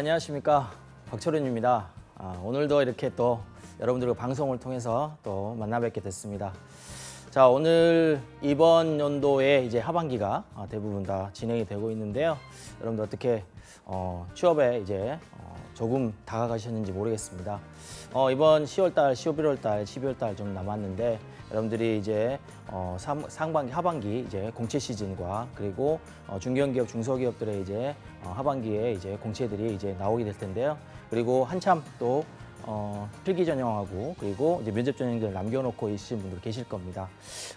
안녕하십니까 박철윤입니다. 아, 오늘도 이렇게 또 여러분들과 방송을 통해서 또 만나뵙게 됐습니다. 자 오늘 이번 연도에 이제 하반기가 아, 대부분 다 진행이 되고 있는데요. 여러분들 어떻게 어, 취업에 이제 어, 조금 다가가셨는지 모르겠습니다. 어, 이번 10월달, 11월달, 12월달 좀 남았는데 여러분들이 이제 어, 삼, 상반기, 하반기 이제 공채 시즌과 그리고 어, 중견기업, 중소기업들의 이제 어, 하반기에 이제 공채들이 이제 나오게 될 텐데요. 그리고 한참 또 어, 필기 전형하고 그리고 이제 면접 전형들 남겨놓고 계신 분들 계실 겁니다.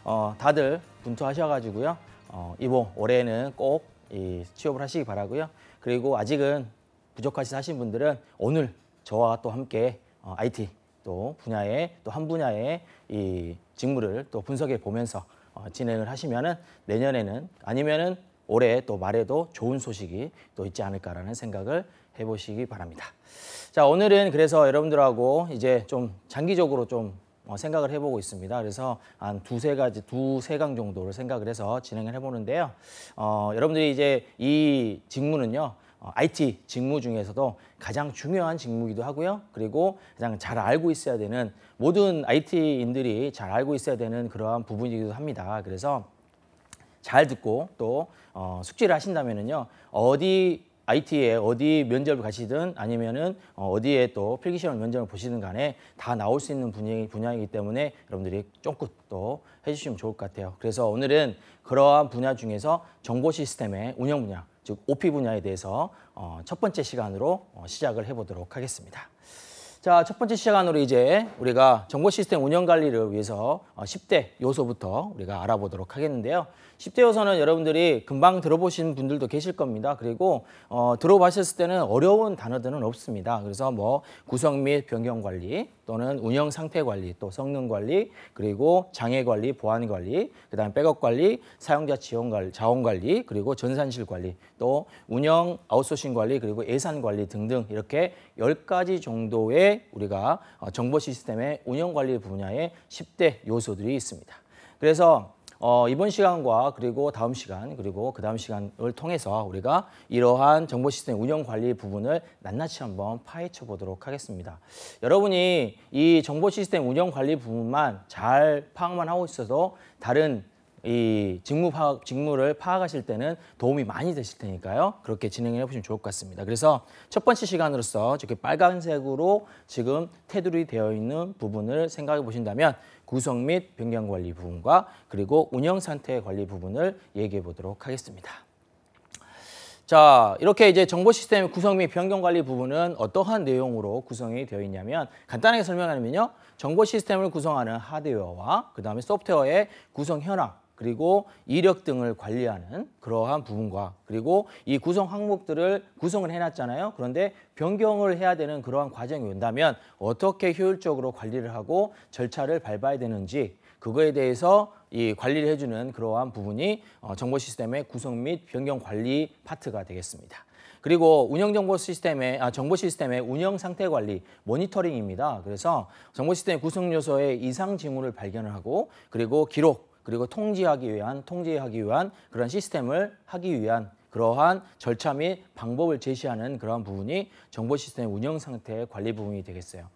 어, 다들 분투하셔가지고요. 어, 이번 올해는 꼭 이, 취업을 하시기 바라고요. 그리고 아직은 부족하신 하신 분들은 오늘 저와 또 함께 어, IT 또 분야에 또 한 분야에 이 직무를 또 분석해 보면서 어, 진행을 하시면은 내년에는 아니면은 올해 또 말에도 좋은 소식이 또 있지 않을까라는 생각을 해보시기 바랍니다. 자 오늘은 그래서 여러분들하고 이제 좀 장기적으로 좀 어, 생각을 해보고 있습니다. 그래서 한 두 세 가지, 두 세 강 정도를 생각을 해서 진행을 해보는데요. 어, 여러분들이 이제 이 직무는요, IT 어, 직무 중에서도 가장 중요한 직무이기도 하고요. 그리고 가장 잘 알고 있어야 되는 모든 IT인들이 잘 알고 있어야 되는 그러한 부분이기도 합니다. 그래서 잘 듣고 또 어, 숙지를 하신다면은요. 어디 IT에 어디 면접을 가시든 아니면은 어, 어디에 또 필기 시험 면접을 보시든 간에 다 나올 수 있는 분야, 분야이기 때문에 여러분들이 조금 또 해주시면 좋을 것 같아요. 그래서 오늘은 그러한 분야 중에서 정보 시스템의 운영 분야 즉 OP 분야에 대해서 어, 첫 번째 시간으로 어, 시작을 해보도록 하겠습니다. 자, 첫 번째 시간으로 이제 우리가 정보 시스템 운영 관리를 위해서 어, 10대 요소부터 우리가 알아보도록 하겠는데요. 10대 여서는 여러분들이 금방 들어보신 분들도 계실 겁니다. 그리고 어, 들어보셨을 때는 어려운 단어들은 없습니다. 그래서 뭐 구성 및 변경 관리 또는 운영 상태 관리 또 성능 관리 그리고 장애 관리 보안 관리 그다음 백업 관리 사용자 지원 관리 자원 관리 그리고 전산실 관리 또 운영 아웃소싱 관리 그리고 예산 관리 등등 이렇게 10가지 정도의 우리가 어, 정보 시스템의 운영 관리 분야에 10대 요소들이 있습니다. 그래서 어, 이번 시간과 그리고 다음 시간 그리고 그 다음 시간을 통해서 우리가 이러한 정보 시스템 운영 관리 부분을 낱낱이 한번 파헤쳐 보도록 하겠습니다. 여러분이 이 정보 시스템 운영 관리 부분만 잘 파악만 하고 있어도 다른 이 직무 파악, 직무를 파악하실 때는 도움이 많이 되실 테니까요. 그렇게 진행해 보시면 좋을 것 같습니다. 그래서 첫 번째 시간으로서 이렇게 빨간색으로 지금 테두리 되어 있는 부분을 생각해 보신다면 구성 및 변경 관리 부분과 그리고 운영 상태 관리 부분을 얘기해 보도록 하겠습니다. 자, 이렇게 이제 정보 시스템 구성 및 변경 관리 부분은 어떠한 내용으로 구성이 되어 있냐면 간단하게 설명하면요. 정보 시스템을 구성하는 하드웨어와 그다음에 소프트웨어의 구성 현황 그리고 이력 등을 관리하는 그러한 부분과 그리고 이 구성 항목들을 구성을 해놨잖아요. 그런데 변경을 해야 되는 그러한 과정이 온다면 어떻게 효율적으로 관리를 하고 절차를 밟아야 되는지 그거에 대해서 이 관리를 해주는 그러한 부분이 어, 정보 시스템의 구성 및 변경 관리 파트가 되겠습니다. 그리고 운영 정보 시스템의 아, 정보 시스템의 운영 상태 관리 모니터링입니다. 그래서 정보 시스템 구성 요소의 이상 징후를 발견을 하고 그리고 기록 그리고 통지하기 위한 통제하기 위한 그런 시스템을 하기 위한 그러한 절차 및 방법을 제시하는 그러한 부분이 정보 시스템 운영 상태 관리 부분이 되겠어요.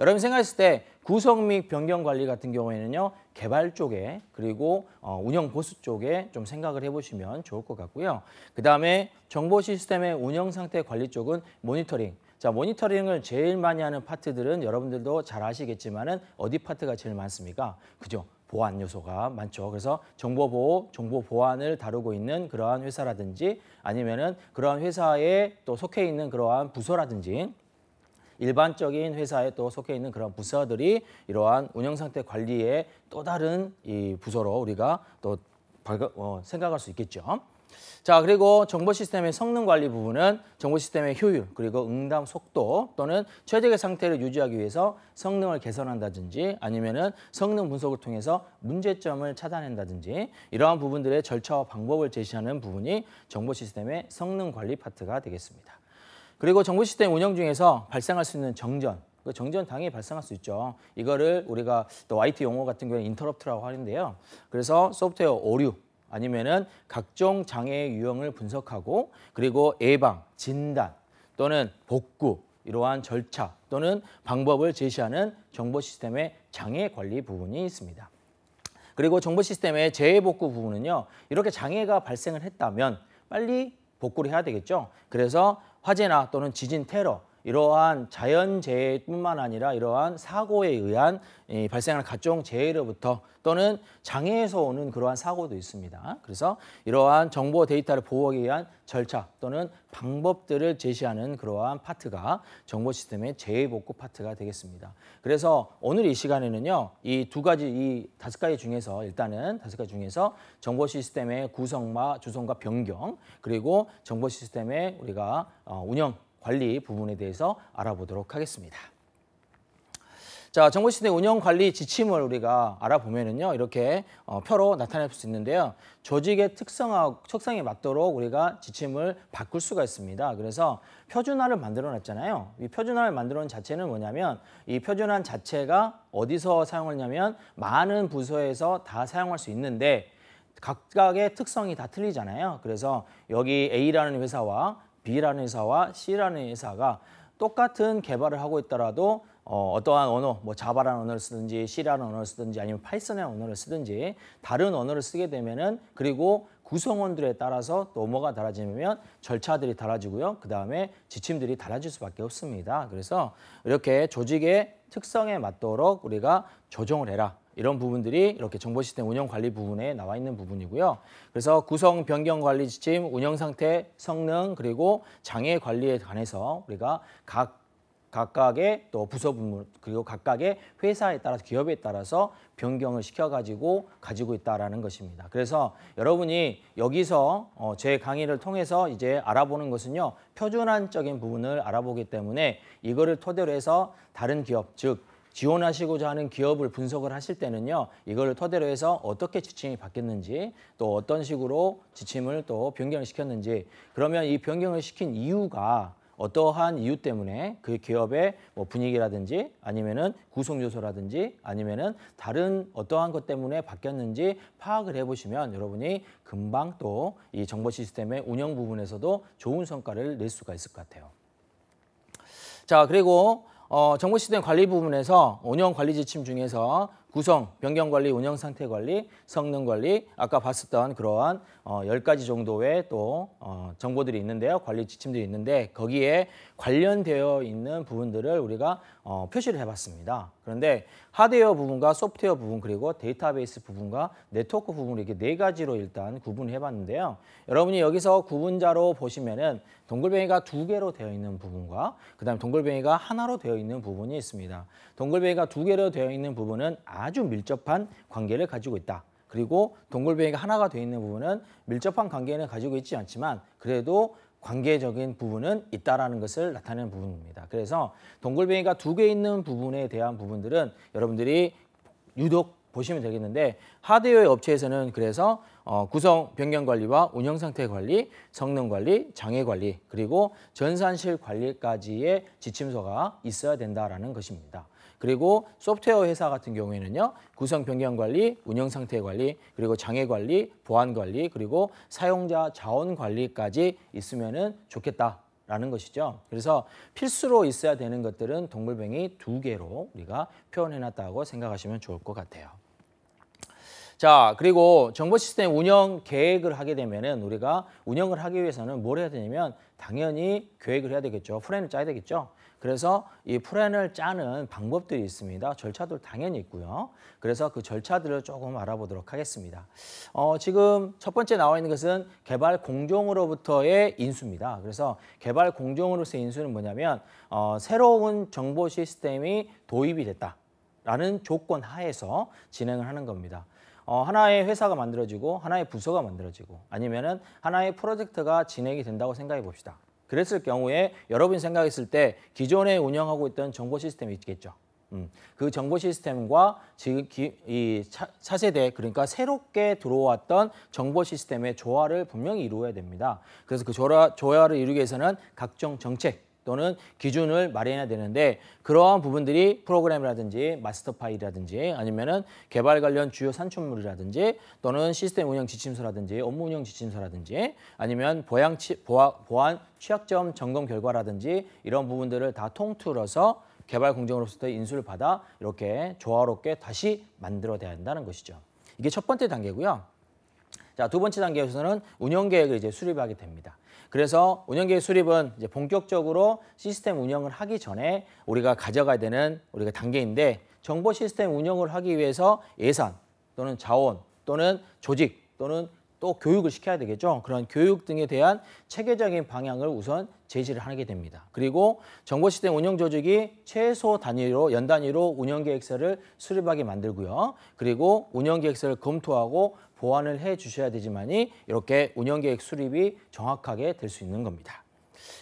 여러분 생각했을 때 구성 및 변경 관리 같은 경우에는요 개발 쪽에 그리고 어, 운영 보수 쪽에 좀 생각을 해보시면 좋을 것 같고요. 그 다음에 정보 시스템의 운영 상태 관리 쪽은 모니터링. 자 모니터링을 제일 많이 하는 파트들은 여러분들도 잘 아시겠지만은 어디 파트가 제일 많습니까? 그죠? 보안 요소가 많죠. 그래서 정보 보호, 정보 보안을 다루고 있는 그러한 회사라든지 아니면은 그러한 회사에 또 속해 있는 그러한 부서라든지 일반적인 회사에 또 속해 있는 그런 부서들이 이러한 운영 상태 관리의 또 다른 이 부서로 우리가 또 어, 생각할 수 있겠죠. 자 그리고 정보 시스템의 성능 관리 부분은 정보 시스템의 효율 그리고 응답 속도 또는 최적의 상태를 유지하기 위해서 성능을 개선한다든지 아니면은 성능 분석을 통해서 문제점을 찾아낸다든지 이러한 부분들의 절차와 방법을 제시하는 부분이 정보 시스템의 성능 관리 파트가 되겠습니다. 그리고 정보 시스템 운영 중에서 발생할 수 있는 정전 그 정전 당연히 발생할 수 있죠. 이거를 우리가 또 IT 용어 같은 경우에 인터럽트라고 하는데요. 그래서 소프트웨어 오류 아니면은 각종 장애의 유형을 분석하고 그리고 예방, 진단 또는 복구 이러한 절차 또는 방법을 제시하는 정보 시스템의 장애 관리 부분이 있습니다. 그리고 정보 시스템의 재해 복구 부분은요. 이렇게 장애가 발생을 했다면 빨리 복구를 해야 되겠죠. 그래서 화재나 또는 지진 테러 이러한 자연재해뿐만 아니라 이러한 사고에 의한 발생하는 각종 재해로부터 또는 장애에서 오는 그러한 사고도 있습니다. 그래서 이러한 정보 데이터를 보호하기 위한 절차 또는 방법들을 제시하는 그러한 파트가 정보 시스템의 재해 복구 파트가 되겠습니다. 그래서 오늘 이 시간에는요. 이 두 가지 이 다섯 가지 중에서 일단은 다섯 가지 중에서 정보 시스템의 구성과 조성과 변경 그리고 정보 시스템의 우리가 어, 운영 관리 부분에 대해서 알아보도록 하겠습니다. 자, 정보시스템 운영 관리 지침을 우리가 알아보면은요, 이렇게 어, 표로 나타낼 수 있는데요. 조직의 특성하, 특성에 맞도록 우리가 지침을 바꿀 수가 있습니다. 그래서 표준화를 만들어 놨잖아요. 이 표준화를 만들어 놓은 자체는 뭐냐면, 이 표준화 자체가 어디서 사용하냐면, 많은 부서에서 다 사용할 수 있는데, 각각의 특성이 다 틀리잖아요. 그래서 여기 A라는 회사와 B라는 회사와 C라는 회사가 똑같은 개발을 하고 있더라도 어, 떠한 언어, 뭐 자바라는 언어를 쓰든지 C라는 언어를 쓰든지 아니면 파이썬의 언어를 쓰든지 다른 언어를 쓰게 되면은 그리고 구성원들에 따라서 노모가 달라지면 절차들이 달라지고요. 그 다음에 지침들이 달라질 수밖에 없습니다. 그래서 이렇게 조직의 특성에 맞도록 우리가 조정을 해라. 이런 부분들이 이렇게 정보 시스템 운영 관리 부분에 나와 있는 부분이고요. 그래서 구성 변경 관리 지침, 운영 상태, 성능 그리고 장애 관리에 관해서 우리가 각 각각의 또 부서 부문 그리고 각각의 회사에 따라서 기업에 따라서 변경을 시켜가지고 가지고 있다라는 것입니다. 그래서 여러분이 여기서 어, 제 강의를 통해서 이제 알아보는 것은요 표준안적인 부분을 알아보기 때문에 이거를 토대로 해서 다른 기업 즉 지원하시고자 하는 기업을 분석을 하실 때는요. 이걸 토대로 해서 어떻게 지침이 바뀌었는지 또 어떤 식으로 지침을 또 변경을 시켰는지 그러면 이 변경을 시킨 이유가 어떠한 이유 때문에 그 기업의 뭐 분위기라든지 아니면은 구성 요소라든지 아니면은 다른 어떠한 것 때문에 바뀌었는지 파악을 해보시면 여러분이 금방 또 이 정보 시스템의 운영 부분에서도 좋은 성과를 낼 수가 있을 것 같아요. 자 그리고 어, 정보 시스템 관리 부분에서 운영 관리 지침 중에서 구성, 변경 관리, 운영 상태 관리, 성능 관리, 아까 봤었던 그러한 어, 10가지 정도의 또 어, 정보들이 있는데요. 관리 지침들이 있는데 거기에 관련되어 있는 부분들을 우리가 어, 표시를 해봤습니다. 그런데 하드웨어 부분과 소프트웨어 부분 그리고 데이터베이스 부분과 네트워크 부분을 이렇게 네 가지로 일단 구분을 해봤는데요. 여러분이 여기서 구분자로 보시면은 동글뱅이가 두 개로 되어 있는 부분과 그 다음에 동글뱅이가 하나로 되어 있는 부분이 있습니다. 동글뱅이가 두 개로 되어 있는 부분은 아주 밀접한 관계를 가지고 있다. 그리고 동굴뱅이가 하나가 되어 있는 부분은 밀접한 관계는 가지고 있지 않지만 그래도 관계적인 부분은 있다라는 것을 나타내는 부분입니다. 그래서 동굴뱅이가두 개 있는 부분에 대한 부분들은 여러분들이 유독 보시면 되겠는데 하드웨어 업체에서는 그래서 어, 구성 변경 관리와 운영 상태 관리, 성능 관리, 장애 관리 그리고 전산실 관리까지의 지침서가 있어야 된다라는 것입니다. 그리고 소프트웨어 회사 같은 경우에는요. 구성 변경 관리, 운영 상태 관리, 그리고 장애 관리, 보안 관리, 그리고 사용자 자원 관리까지 있으면 좋겠다. 라는 것이죠. 그래서 필수로 있어야 되는 것들은 동물병이 두 개로 우리가 표현해놨다고 생각하시면 좋을 것 같아요. 자, 그리고 정보 시스템 운영 계획을 하게 되면은 우리가 운영을 하기 위해서는 뭘 해야 되냐면 당연히 계획을 해야 되겠죠. 플랜을 짜야 되겠죠. 그래서 이 플랜을 짜는 방법들이 있습니다. 절차도 당연히 있고요. 그래서 그 절차들을 조금 알아보도록 하겠습니다. 어, 지금 첫 번째 나와 있는 것은 개발 공종으로부터의 인수입니다. 그래서 개발 공종으로서의 인수는 뭐냐면 어, 새로운 정보 시스템이 도입이 됐다라는 조건 하에서 진행을 하는 겁니다. 어, 하나의 회사가 만들어지고 하나의 부서가 만들어지고 아니면은 하나의 프로젝트가 진행이 된다고 생각해 봅시다. 그랬을 경우에 여러분이 생각했을 때 기존에 운영하고 있던 정보 시스템이 있겠죠. 음, 그 정보 시스템과 지금 기, 이 차, 차세대 그러니까 새롭게 들어왔던 정보 시스템의 조화를 분명히 이루어야 됩니다. 그래서 그 조화, 조화를 이루기 위해서는 각종 정책 또는 기준을 마련해야 되는데 그러한 부분들이 프로그램이라든지 마스터 파일이라든지 아니면은 개발 관련 주요 산출물이라든지 또는 시스템 운영 지침서라든지 업무 운영 지침서라든지 아니면 보양 치, 보아, 보안 취약점 점검 결과라든지 이런 부분들을 다 통틀어서 개발 공정으로부터 인수를 받아 이렇게 조화롭게 다시 만들어야 한다는 것이죠. 이게 첫 번째 단계고요. 자, 두 번째 단계에서는 운영 계획을 이제 수립하게 됩니다. 그래서 운영계획 수립은 이제 본격적으로 시스템 운영을 하기 전에 우리가 가져가야 되는 우리가 단계인데 정보 시스템 운영을 하기 위해서 예산 또는 자원 또는 조직 또는 또 교육을 시켜야 되겠죠. 그런 교육 등에 대한 체계적인 방향을 우선 제시를 하게 됩니다. 그리고 정보시스템 운영조직이 최소 단위로 연 단위로 운영계획서를 수립하게 만들고요. 그리고 운영계획서를 검토하고 보완을 해 주셔야 되지만이 이렇게 운영계획 수립이 정확하게 될 수 있는 겁니다.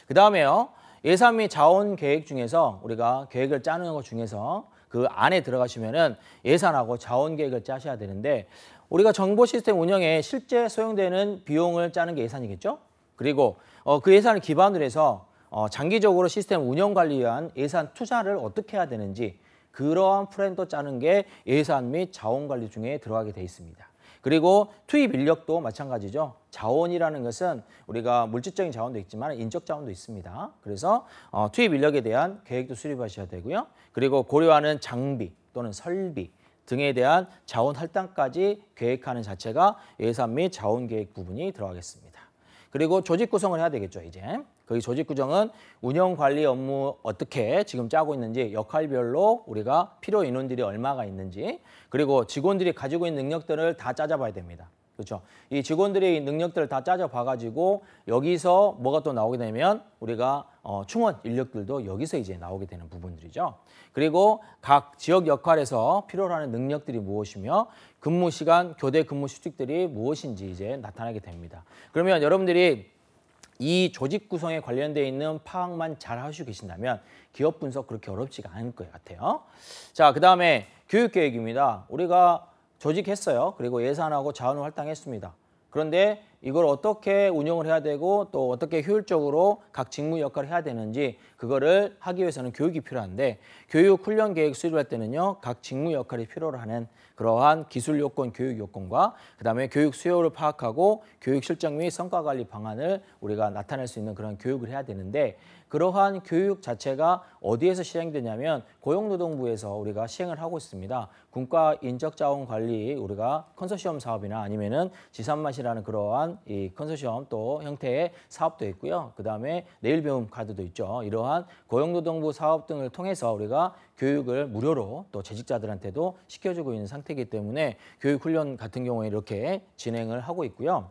그 다음에요. 예산 및 자원 계획 중에서 우리가 계획을 짜는 것 중에서 그 안에 들어가시면은 예산하고 자원 계획을 짜셔야 되는데 우리가 정보 시스템 운영에 실제 소용되는 비용을 짜는 게 예산이겠죠? 그리고 어, 그 예산을 기반으로 해서 어, 장기적으로 시스템 운영 관리 위한 예산 투자를 어떻게 해야 되는지 그러한 프레임도 짜는 게 예산 및 자원 관리 중에 들어가게 돼 있습니다. 그리고 투입 인력도 마찬가지죠. 자원이라는 것은 우리가 물질적인 자원도 있지만 인적 자원도 있습니다. 그래서 어, 투입 인력에 대한 계획도 수립하셔야 되고요. 그리고 고려하는 장비 또는 설비 등에 대한 자원 할당까지 계획하는 자체가 예산 및 자원 계획 부분이 들어가겠습니다. 그리고 조직 구성을 해야 되겠죠, 이제. 거기 조직 구정은 운영 관리 업무 어떻게 지금 짜고 있는지 역할별로 우리가 필요 인원들이 얼마가 있는지 그리고 직원들이 가지고 있는 능력들을 다 짜져봐야 됩니다. 그렇죠. 이 직원들의 능력들을 다 짜져봐가지고 여기서 뭐가 또 나오게 되면 우리가 어, 충원 인력들도 여기서 이제 나오게 되는 부분들이죠. 그리고 각 지역 역할에서 필요로 하는 능력들이 무엇이며 근무 시간, 교대 근무 수칙들이 무엇인지 이제 나타나게 됩니다. 그러면 여러분들이 이 조직 구성에 관련돼 있는 파악만 잘 하시고 계신다면 기업 분석 그렇게 어렵지가 않을 것 같아요. 자, 그다음에 교육 계획입니다. 우리가 조직했어요. 그리고 예산하고 자원 을할당했습니다 그런데 이걸 어떻게 운영을 해야 되고 또 어떻게 효율적으로 각 직무 역할을 해야 되는지 그거를 하기 위해서는 교육이 필요한데 교육 훈련 계획 수립할 때는요 각 직무 역할이 필요로 하는 그러한 기술 요건 교육 요건과 그다음에 교육 수요를 파악하고 교육 실적 및 성과 관리 방안을 우리가 나타낼 수 있는 그런 교육을 해야 되는데 그러한 교육 자체가 어디에서 시행되냐면 고용노동부에서 우리가 시행을 하고 있습니다. 군과 인적자원 관리 우리가 컨소시엄 사업이나 아니면은 지산맛이라는 그러한 이 컨소시엄 또 형태의 사업도 있고요. 그다음에 내일 배움 카드도 있죠. 이러한 고용노동부 사업 등을 통해서 우리가 교육을 무료로 또 재직자들한테도 시켜주고 있는 상태이기 때문에 교육훈련 같은 경우에 이렇게 진행을 하고 있고요.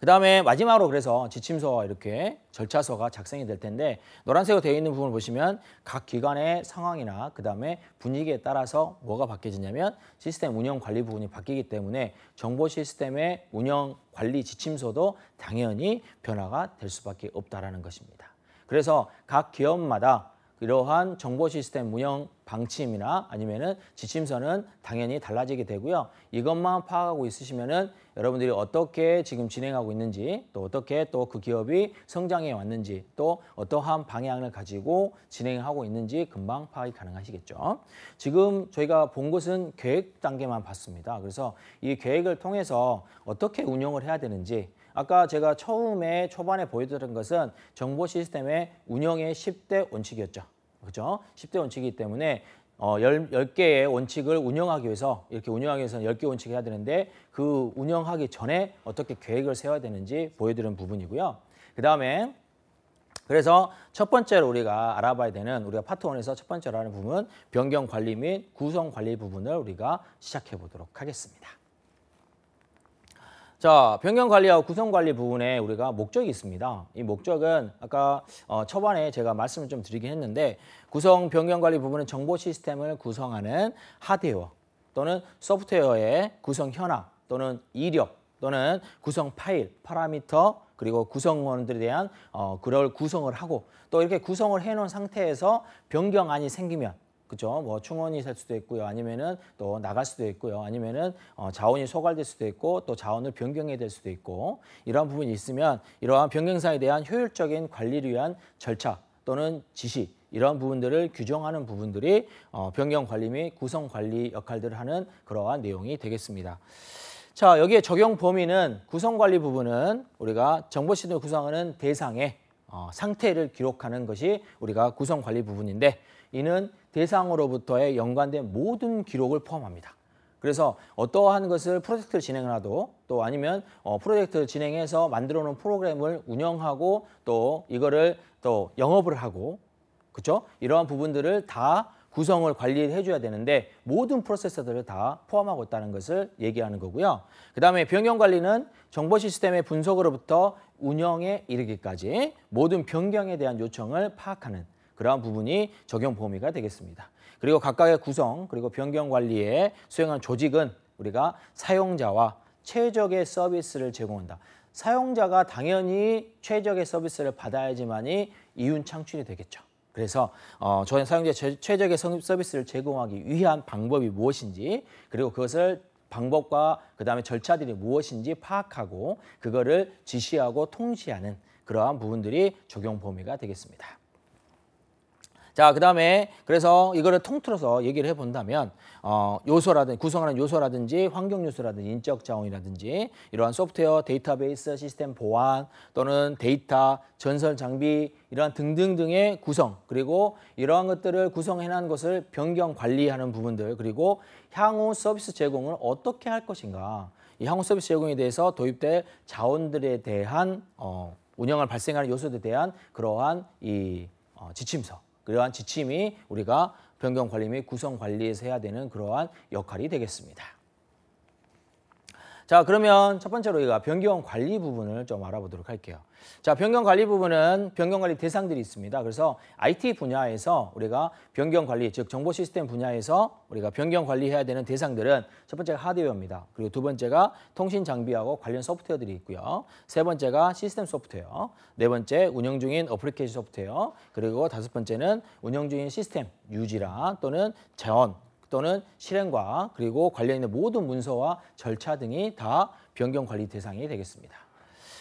그 다음에 마지막으로 그래서 지침서와 이렇게 절차서가 작성이 될 텐데 노란색으로 되어 있는 부분을 보시면 각 기관의 상황이나 그 다음에 분위기에 따라서 뭐가 바뀌어지냐면 시스템 운영 관리 부분이 바뀌기 때문에 정보 시스템의 운영 관리 지침서도 당연히 변화가 될 수밖에 없다라는 것입니다. 그래서 각 기업마다 이러한 정보 시스템 운영 방침이나 아니면은 지침서는 당연히 달라지게 되고요. 이것만 파악하고 있으시면은 여러분들이 어떻게 지금 진행하고 있는지 또 어떻게 또 그 기업이 성장해 왔는지 또 어떠한 방향을 가지고 진행하고 있는지 금방 파악이 가능하시겠죠. 지금 저희가 본 것은 계획 단계만 봤습니다. 그래서 이 계획을 통해서 어떻게 운영을 해야 되는지 아까 제가 처음에 초반에 보여드린 것은 정보 시스템의 운영의 10대 원칙이었죠. 그죠? 10대 원칙이기 때문에 어, 10, 개의 원칙을 운영하기 위해서 이렇게 운영하기 위해서는 10개 원칙을 해야 되는데 그 운영하기 전에 어떻게 계획을 세워야 되는지 보여드린 부분이고요. 그 다음에 그래서 첫 번째로 우리가 알아봐야 되는 우리가 파트 1에서첫 번째로 하는 부분 변경 관리 및 구성 관리 부분을 우리가 시작해 보도록 하겠습니다. 자, 변경 관리하고 구성 관리 부분에 우리가 목적이 있습니다. 이 목적은 아까 어, 초반에 제가 말씀을 좀 드리긴 했는데 구성 변경 관리 부분은 정보 시스템을 구성하는 하드웨어 또는 소프트웨어의 구성 현황 또는 이력 또는 구성 파일, 파라미터 그리고 구성원들에 대한 어, 그럴 구성을 하고 또 이렇게 구성을 해놓은 상태에서 변경안이 생기면 그죠? 뭐 충원이 될 수도 있고요. 아니면은 또 나갈 수도 있고요. 아니면은 어, 자원이 소갈될 수도 있고 또 자원을 변경해야 될 수도 있고 이러한 부분이 있으면 이러한 변경사에 대한 효율적인 관리를 위한 절차 또는 지시 이런 부분들을 규정하는 부분들이 어, 변경 관리 및 구성 관리 역할들을 하는 그러한 내용이 되겠습니다. 자, 여기에 적용 범위는 구성 관리 부분은 우리가 정보 시스템 구성하는 대상에 어, 상태를 기록하는 것이 우리가 구성 관리 부분인데 이는 대상으로부터의 연관된 모든 기록을 포함합니다. 그래서 어떠한 것을 프로젝트를 진행을 하도 또 아니면 어, 프로젝트를 진행해서 만들어 놓은 프로그램을 운영하고 또 이거를 또 영업을 하고 그렇죠? 이러한 부분들을 다 구성을 관리해 줘야 되는데 모든 프로세서들을 다 포함하고 있다는 것을 얘기하는 거고요. 그다음에 변경 관리는 정보 시스템의 분석으로부터 운영에 이르기까지 모든 변경에 대한 요청을 파악하는 그러한 부분이 적용 범위가 되겠습니다. 그리고 각각의 구성 그리고 변경 관리에 수행한 조직은 우리가 사용자와 최적의 서비스를 제공한다. 사용자가 당연히 최적의 서비스를 받아야지만이 이윤 창출이 되겠죠. 그래서 어, 저희 사용자 최적의 서비스를 제공하기 위한 방법이 무엇인지 그리고 그것을 방법과 그다음에 절차들이 무엇인지 파악하고 그거를 지시하고 통시하는 그러한 부분들이 적용 범위가 되겠습니다. 자, 그 다음에 그래서 이거를 통틀어서 얘기를 해본다면 어, 요소라든지 구성하는 요소라든지 환경 요소라든지 인적 자원이라든지 이러한 소프트웨어 데이터베이스 시스템 보안 또는 데이터 전설 장비 이러한 등등등의 구성 그리고 이러한 것들을 구성해낸 것을 변경 관리하는 부분들 그리고 향후 서비스 제공을 어떻게 할 것인가 이 향후 서비스 제공에 대해서 도입될 자원들에 대한 어, 운영을 발생하는 요소에 들 대한 그러한 이 어, 지침서 그러한 지침이 우리가 변경 관리 및 구성 관리에서 해야 되는 그러한 역할이 되겠습니다. 자 그러면 첫 번째로 우리가 변경 관리 부분을 좀 알아보도록 할게요. 자 변경 관리 부분은 변경 관리 대상들이 있습니다. 그래서 IT 분야에서 우리가 변경 관리 즉 정보 시스템 분야에서 우리가 변경 관리해야 되는 대상들은 첫 번째가 하드웨어입니다. 그리고 두 번째가 통신 장비하고 관련 소프트웨어들이 있고요. 세 번째가 시스템 소프트웨어, 네 번째 운영 중인 어플리케이션 소프트웨어, 그리고 다섯 번째는 운영 중인 시스템 유지라 또는 재원 또는 실행과 그리고 관련있는 모든 문서와 절차 등이 다 변경관리 대상이 되겠습니다.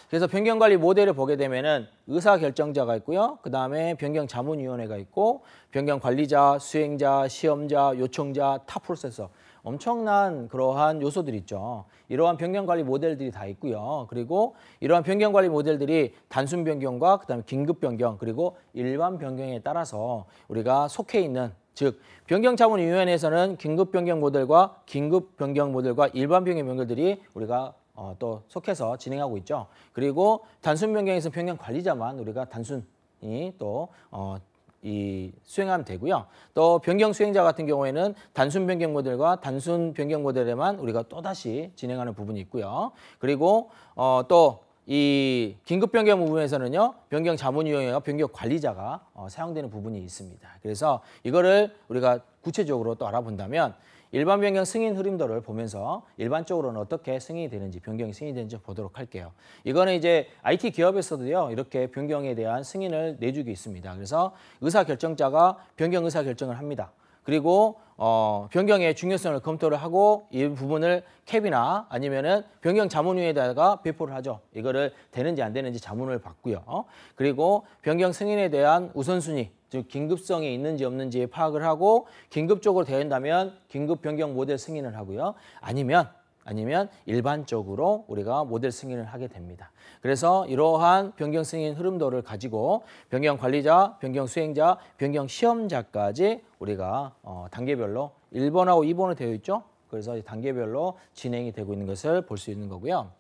그래서 변경관리 모델을 보게 되면은 의사결정자가 있고요. 그 다음에 변경자문위원회가 있고 변경관리자, 수행자, 시험자, 요청자, 타 프로세서 엄청난 그러한 요소들이 있죠. 이러한 변경관리 모델들이 다 있고요. 그리고 이러한 변경관리 모델들이 단순 변경과 그다음에 긴급 변경 그리고 일반 변경에 따라서 우리가 속해 있는 즉 변경자원위원회에서는 긴급변경 모델과 긴급변경 모델과 일반변경 모델들이 우리가 어, 또 속해서 진행하고 있죠. 그리고 단순 변경에서 변경 관리자만 우리가 단순히 또 어, 이 수행하면 되고요. 또 변경 수행자 같은 경우에는 단순 변경 모델과 단순 변경 모델에만 우리가 또다시 진행하는 부분이 있고요. 그리고 어, 또이 긴급 변경 부분에서는요 변경 자문 위원형과 변경 관리자가 어, 사용되는 부분이 있습니다. 그래서 이거를 우리가 구체적으로 또 알아본다면 일반 변경 승인 흐름도를 보면서 일반적으로는 어떻게 승인이 되는지 변경이 승인되는지 이 보도록 할게요. 이거는 이제 IT 기업에서도요 이렇게 변경에 대한 승인을 내주기 있습니다. 그래서 의사결정자가 변경 의사결정을 합니다. 그리고 어, 변경의 중요성을 검토를 하고 이 부분을 캡이나 아니면은 변경 자문위에다가 배포를 하죠. 이거를 되는지 안 되는지 자문을 받고요. 어? 그리고 변경 승인에 대한 우선순위, 즉 긴급성이 있는지 없는지 파악을 하고 긴급적으로 된다면 긴급 변경 모델 승인을 하고요. 아니면 아니면 일반적으로 우리가 모델 승인을 하게 됩니다. 그래서 이러한 변경 승인 흐름도를 가지고 변경 관리자, 변경 수행자, 변경 시험자까지 우리가 어, 단계별로 1번하고 2번으로 되어 있죠. 그래서 단계별로 진행이 되고 있는 것을 볼 수 있는 거고요.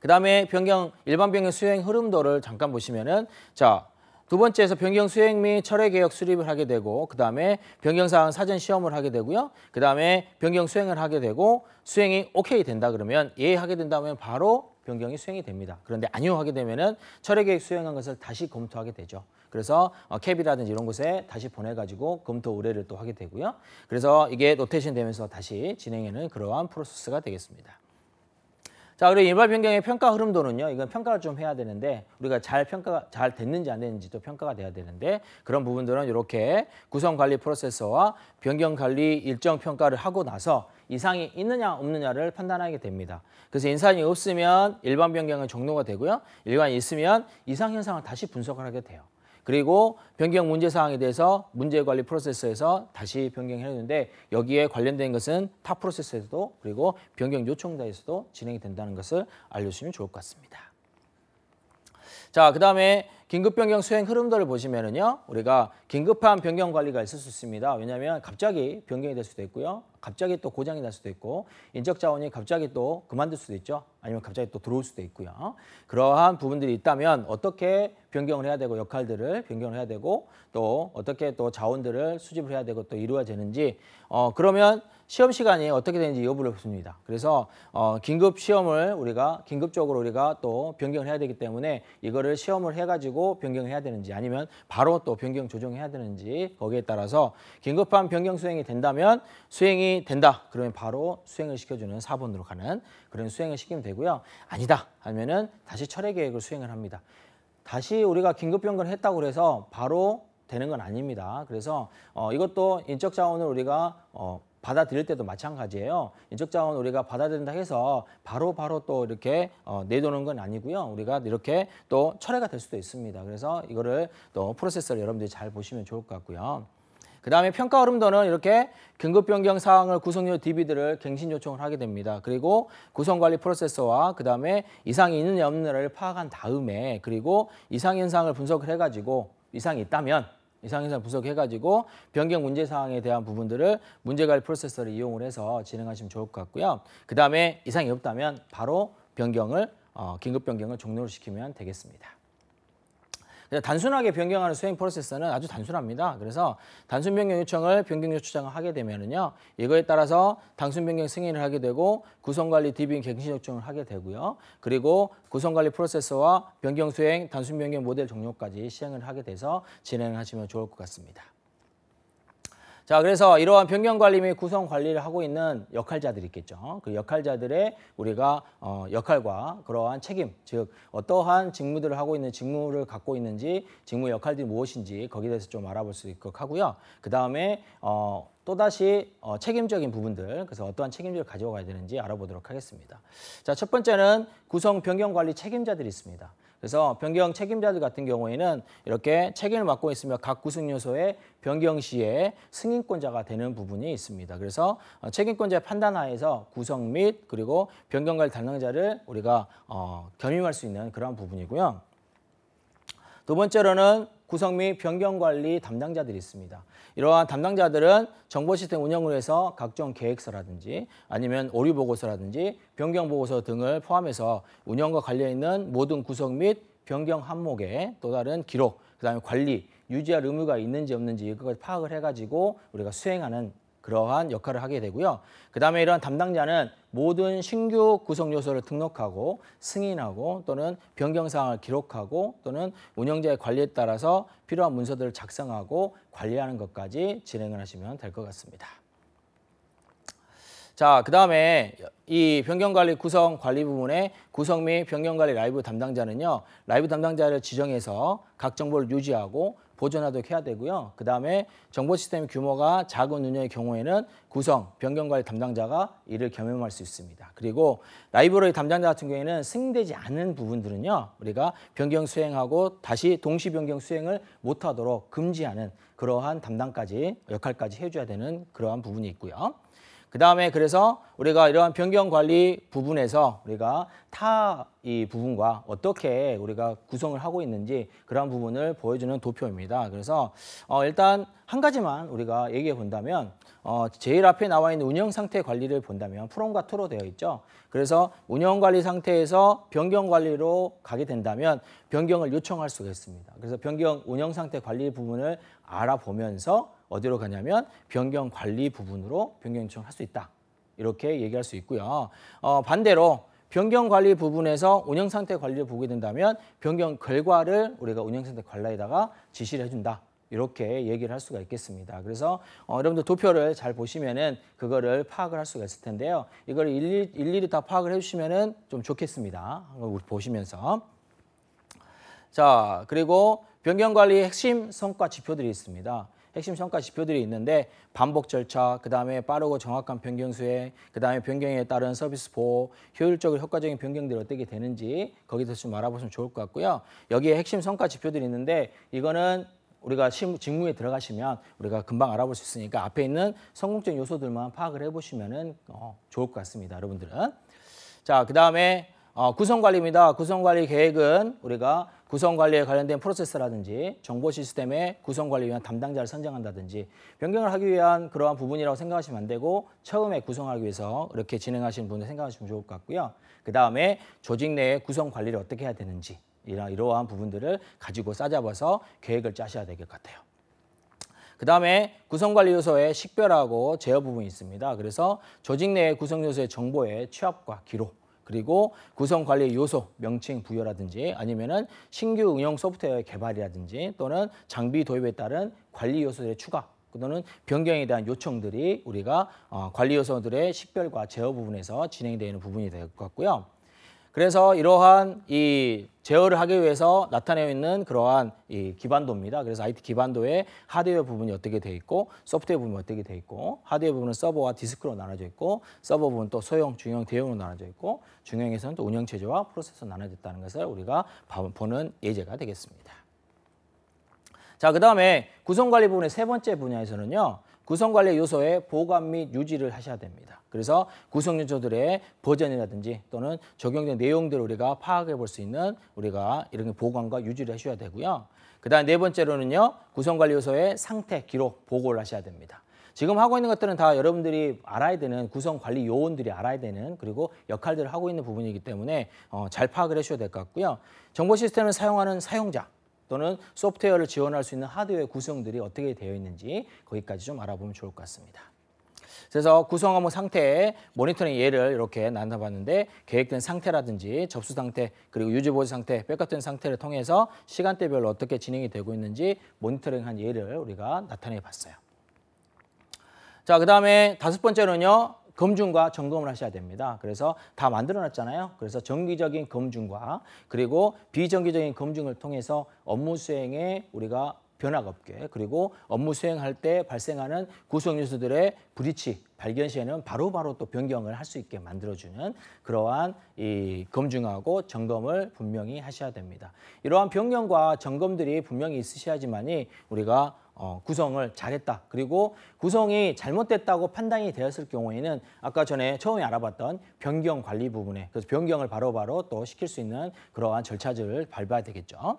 그 다음에 변경, 일반 변경 수행 흐름도를 잠깐 보시면은, 자, 두 번째에서 변경 수행 및 철회 계약 수립을 하게 되고 그다음에 변경 사항 사전 시험을 하게 되고요. 그다음에 변경 수행을 하게 되고 수행이 오케이 된다 그러면 예하게 된다면 바로 변경이 수행이 됩니다. 그런데 아니요 하게 되면은 철회 계획 수행한 것을 다시 검토하게 되죠. 그래서 어, 캡이라든지 이런 곳에 다시 보내가지고 검토 의뢰를 또 하게 되고요. 그래서 이게 노테이션 되면서 다시 진행하는 그러한 프로세스가 되겠습니다. 자, 우리 일반 변경의 평가 흐름도는요. 이건 평가를 좀 해야 되는데 우리가 잘 평가가 잘 됐는지 안 됐는지도 평가가 돼야 되는데 그런 부분들은 이렇게 구성 관리 프로세서와 변경 관리 일정 평가를 하고 나서 이상이 있느냐 없느냐를 판단하게 됩니다. 그래서 인상이 없으면 일반 변경은 종료가 되고요. 일관이 있으면 이상 현상을 다시 분석을 하게 돼요. 그리고 변경 문제 사항에 대해서 문제 관리 프로세스에서 다시 변경했는데 여기에 관련된 것은 타 프로세스에서도 그리고 변경 요청자에서도 진행이 된다는 것을 알려주시면 좋을 것 같습니다. 자, 그다음에 긴급 변경 수행 흐름들을 보시면은요. 우리가 긴급한 변경 관리가 있을 수 있습니다. 왜냐하면 갑자기 변경이 될 수도 있고요. 갑자기 또 고장이 날 수도 있고 인적 자원이 갑자기 또 그만둘 수도 있죠. 아니면 갑자기 또 들어올 수도 있고요. 그러한 부분들이 있다면 어떻게 변경을 해야 되고 역할들을 변경을 해야 되고 또 어떻게 또 자원들을 수집을 해야 되고 또이루어야되는지어 그러면 시험 시간이 어떻게 되는지 여부를 습니다 그래서 어, 긴급 시험을 우리가 긴급적으로 우리가 또 변경을 해야 되기 때문에 이거를 시험을 해가지고 변경을 해야 되는지 아니면 바로 또 변경 조정해야 되는지 거기에 따라서 긴급한 변경 수행이 된다면 수행이 된다. 그러면 바로 수행을 시켜주는 4번으로 가는 그런 수행을 시키면 되고요. 아니다 하면은 다시 철회 계획을 수행을 합니다. 다시 우리가 긴급 변경을 했다고 해서 바로 되는 건 아닙니다. 그래서 어, 이것도 인적 자원을 우리가 어, 받아들일 때도 마찬가지예요. 인적 자원 우리가 받아들인다 해서 바로바로 바로 또 이렇게 어, 내도는 건 아니고요. 우리가 이렇게 또 철회가 될 수도 있습니다. 그래서 이거를 또 프로세스를 여러분들이 잘 보시면 좋을 것 같고요. 그 다음에 평가 흐름도는 이렇게 긴급 변경 사항을 구성료 DB들을 갱신 요청을 하게 됩니다. 그리고 구성관리 프로세서와 그 다음에 이상이 있는냐 없느냐를 파악한 다음에 그리고 이상 현상을 분석을 해가지고 이상이 있다면 이상인상 분석해가지고 변경 문제 사항에 대한 부분들을 문제갈 프로세서를 이용을 해서 진행하시면 좋을 것 같고요. 그 다음에 이상이 없다면 바로 변경을 어, 긴급 변경을 종료를 시키면 되겠습니다. 단순하게 변경하는 수행 프로세스는 아주 단순합니다. 그래서 단순 변경 요청을 변경 요청을 하게 되면은요. 이거에 따라서 단순 변경 승인을 하게 되고 구성 관리 디빙 갱신 요청을 하게 되고요. 그리고 구성 관리 프로세스와 변경 수행, 단순 변경 모델 종료까지 시행을 하게 돼서 진행 하시면 좋을 것 같습니다. 자, 그래서 이러한 변경 관리 및 구성 관리를 하고 있는 역할자들이 있겠죠. 그 역할자들의 우리가 어, 역할과 그러한 책임, 즉 어떠한 직무들을 하고 있는 직무를 갖고 있는지 직무 역할들이 무엇인지 거기에 대해서 좀 알아볼 수 있도록 하고요. 그 다음에 어, 또다시 어, 책임적인 부분들, 그래서 어떠한 책임들을 가져가야 되는지 알아보도록 하겠습니다. 자, 첫 번째는 구성 변경 관리 책임자들이 있습니다. 그래서 변경 책임자들 같은 경우에는 이렇게 책임을 맡고 있으며 각구속요소의 변경 시에 승인권자가 되는 부분이 있습니다. 그래서 어, 책임권자 판단하에서 구성 및 그리고 변경 관 담당자를 우리가 어, 겸임할 수 있는 그런 부분이고요. 두 번째로는 구성 및 변경 관리 담당자들이 있습니다. 이러한 담당자들은 정보 시스템 운영을 해서 각종 계획서라든지 아니면 오류 보고서라든지 변경 보고서 등을 포함해서 운영과 관련 있는 모든 구성 및 변경 항목에 또 다른 기록, 그다음에 관리, 유지할 의무가 있는지 없는지 이것까지 파악을 해가지고 우리가 수행하는 그러한 역할을 하게 되고요. 그다음에 이러한 담당자는 모든 신규 구성 요소를 등록하고 승인하고 또는 변경 사항을 기록하고 또는 운영자의 관리에 따라서 필요한 문서들을 작성하고 관리하는 것까지 진행을 하시면 될 것 같습니다. 자, 그 다음에 이 변경관리 구성 관리 부분의 구성 및 변경관리 라이브 담당자는요. 라이브 담당자를 지정해서 각 정보를 유지하고 보존하도록 해야 되고요. 그 다음에 정보 시스템 규모가 작은 운영의 경우에는 구성, 변경 관리 담당자가 이를 겸임할 수 있습니다. 그리고 라이브러리 담당자 같은 경우에는 승인되지 않은 부분들은요. 우리가 변경 수행하고 다시 동시 변경 수행을 못하도록 금지하는 그러한 담당까지 역할까지 해줘야 되는 그러한 부분이 있고요. 그 다음에 그래서 우리가 이러한 변경 관리 부분에서 우리가 타 이 부분과 어떻게 우리가 구성을 하고 있는지 그러한 부분을 보여주는 도표입니다. 그래서 어 일단 한 가지만 우리가 얘기해 본다면 어 제일 앞에 나와 있는 운영 상태 관리를 본다면 프롬과 투로 되어 있죠. 그래서 운영 관리 상태에서 변경 관리로 가게 된다면 변경을 요청할 수가 있습니다. 그래서 변경 운영 상태 관리 부분을 알아보면서 어디로 가냐면 변경 관리 부분으로 변경 요청할수 있다. 이렇게 얘기할 수 있고요. 어, 반대로 변경 관리 부분에서 운영 상태 관리를 보게 된다면 변경 결과를 우리가 운영 상태 관리에다가 지시를 해준다. 이렇게 얘기를 할 수가 있겠습니다. 그래서 어, 여러분들 도표를 잘 보시면은 그거를 파악을 할 수가 있을 텐데요. 이걸 일일이, 일일이 다 파악을 해주시면은 좀 좋겠습니다. 한번 보시면서 자 그리고 변경 관리의 핵심 성과 지표들이 있습니다. 핵심 성과 지표들이 있는데 반복 절차, 그다음에 빠르고 정확한 변경 수행, 그다음에 변경에 따른 서비스 보호, 효율적으로 효과적인 변경들이 어떻게 되는지 거기서좀 알아보시면 좋을 것 같고요. 여기에 핵심 성과 지표들이 있는데 이거는 우리가 직무에 들어가시면 우리가 금방 알아볼 수 있으니까 앞에 있는 성공적 요소들만 파악을 해보시면 은 어, 좋을 것 같습니다. 여러분들은. 자, 그 다음에 어, 구성관리입니다. 구성관리 계획은 우리가 구성 관리에 관련된 프로세스라든지 정보 시스템의 구성 관리 위한 담당자를 선정한다든지 변경을 하기 위한 그러한 부분이라고 생각하시면 안 되고 처음에 구성하기 위해서 이렇게 진행하시는 분을 생각하시면 좋을 것 같고요. 그 다음에 조직 내에 구성 관리를 어떻게 해야 되는지 이런 이러한 부분들을 가지고 싸잡아서 계획을 짜셔야 될 것 같아요. 그 다음에 구성관리 요소의 식별하고 제어 부분이 있습니다. 그래서 조직 내의 구성 요소의 정보의 취합과 기록 그리고 구성 관리 요소 명칭 부여라든지 아니면은 신규 응용 소프트웨어 개발이라든지 또는 장비 도입에 따른 관리 요소들의 추가 또는 변경에 대한 요청들이 우리가 어, 관리 요소들의 식별과 제어 부분에서 진행되는 부분이 될 것 같고요. 그래서 이러한 이 제어를 하기 위해서 나타내어 있는 그러한 이 기반도입니다. 그래서 IT 기반도의 하드웨어 부분이 어떻게 돼 있고 소프트웨어 부분이 어떻게 돼 있고 하드웨어 부분은 서버와 디스크로 나눠져 있고 서버 부분 은또 소형, 중형, 대형으로 나눠져 있고 중형에서는 또 운영 체제와 프로세서 나눠져 있다는 것을 우리가 보는 예제가 되겠습니다. 자, 그다음에 구성 관리 부분의 세 번째 분야에서는요. 구성 관리 요소의 보관 및 유지를 하셔야 됩니다. 그래서 구성요소들의 버전이라든지 또는 적용된 내용들을 우리가 파악해 볼 수 있는 우리가 이런 보관과 유지를 하셔야 되고요. 그다음 네 번째로는요. 구성관리요소의 상태 기록 보고를 하셔야 됩니다. 지금 하고 있는 것들은 다 여러분들이 알아야 되는 구성 관리 요원들이 알아야 되는 그리고 역할들을 하고 있는 부분이기 때문에 어, 잘 파악을 해주셔야 될 것 같고요. 정보 시스템을 사용하는 사용자 또는 소프트웨어를 지원할 수 있는 하드웨어 구성들이 어떻게 되어 있는지 거기까지 좀 알아보면 좋을 것 같습니다. 그래서 구성 항목 뭐 상태 모니터링 예를 이렇게 나눠봤는데 계획된 상태라든지 접수 상태 그리고 유지 보수 상태, 백업된 상태를 통해서 시간대별로 어떻게 진행이 되고 있는지 모니터링한 예를 우리가 나타내봤어요. 자, 그 다음에 다섯 번째로는요. 검증과 점검을 하셔야 됩니다. 그래서 다 만들어놨잖아요. 그래서 정기적인 검증과 그리고 비정기적인 검증을 통해서 업무 수행에 우리가 변화가 없게 그리고 업무 수행할 때 발생하는 구성 요소들의 불이치 발견 시에는 바로바로 또 변경을 할 수 있게 만들어주는 그러한 이 검증하고 점검을 분명히 하셔야 됩니다. 이러한 변경과 점검들이 분명히 있으셔야지만이 우리가 어, 구성을 잘했다. 그리고 구성이 잘못됐다고 판단이 되었을 경우에는 아까 전에 처음에 알아봤던 변경 관리 부분에 그래서 변경을 바로바로 바로 또 시킬 수 있는 그러한 절차들을 밟아야 되겠죠.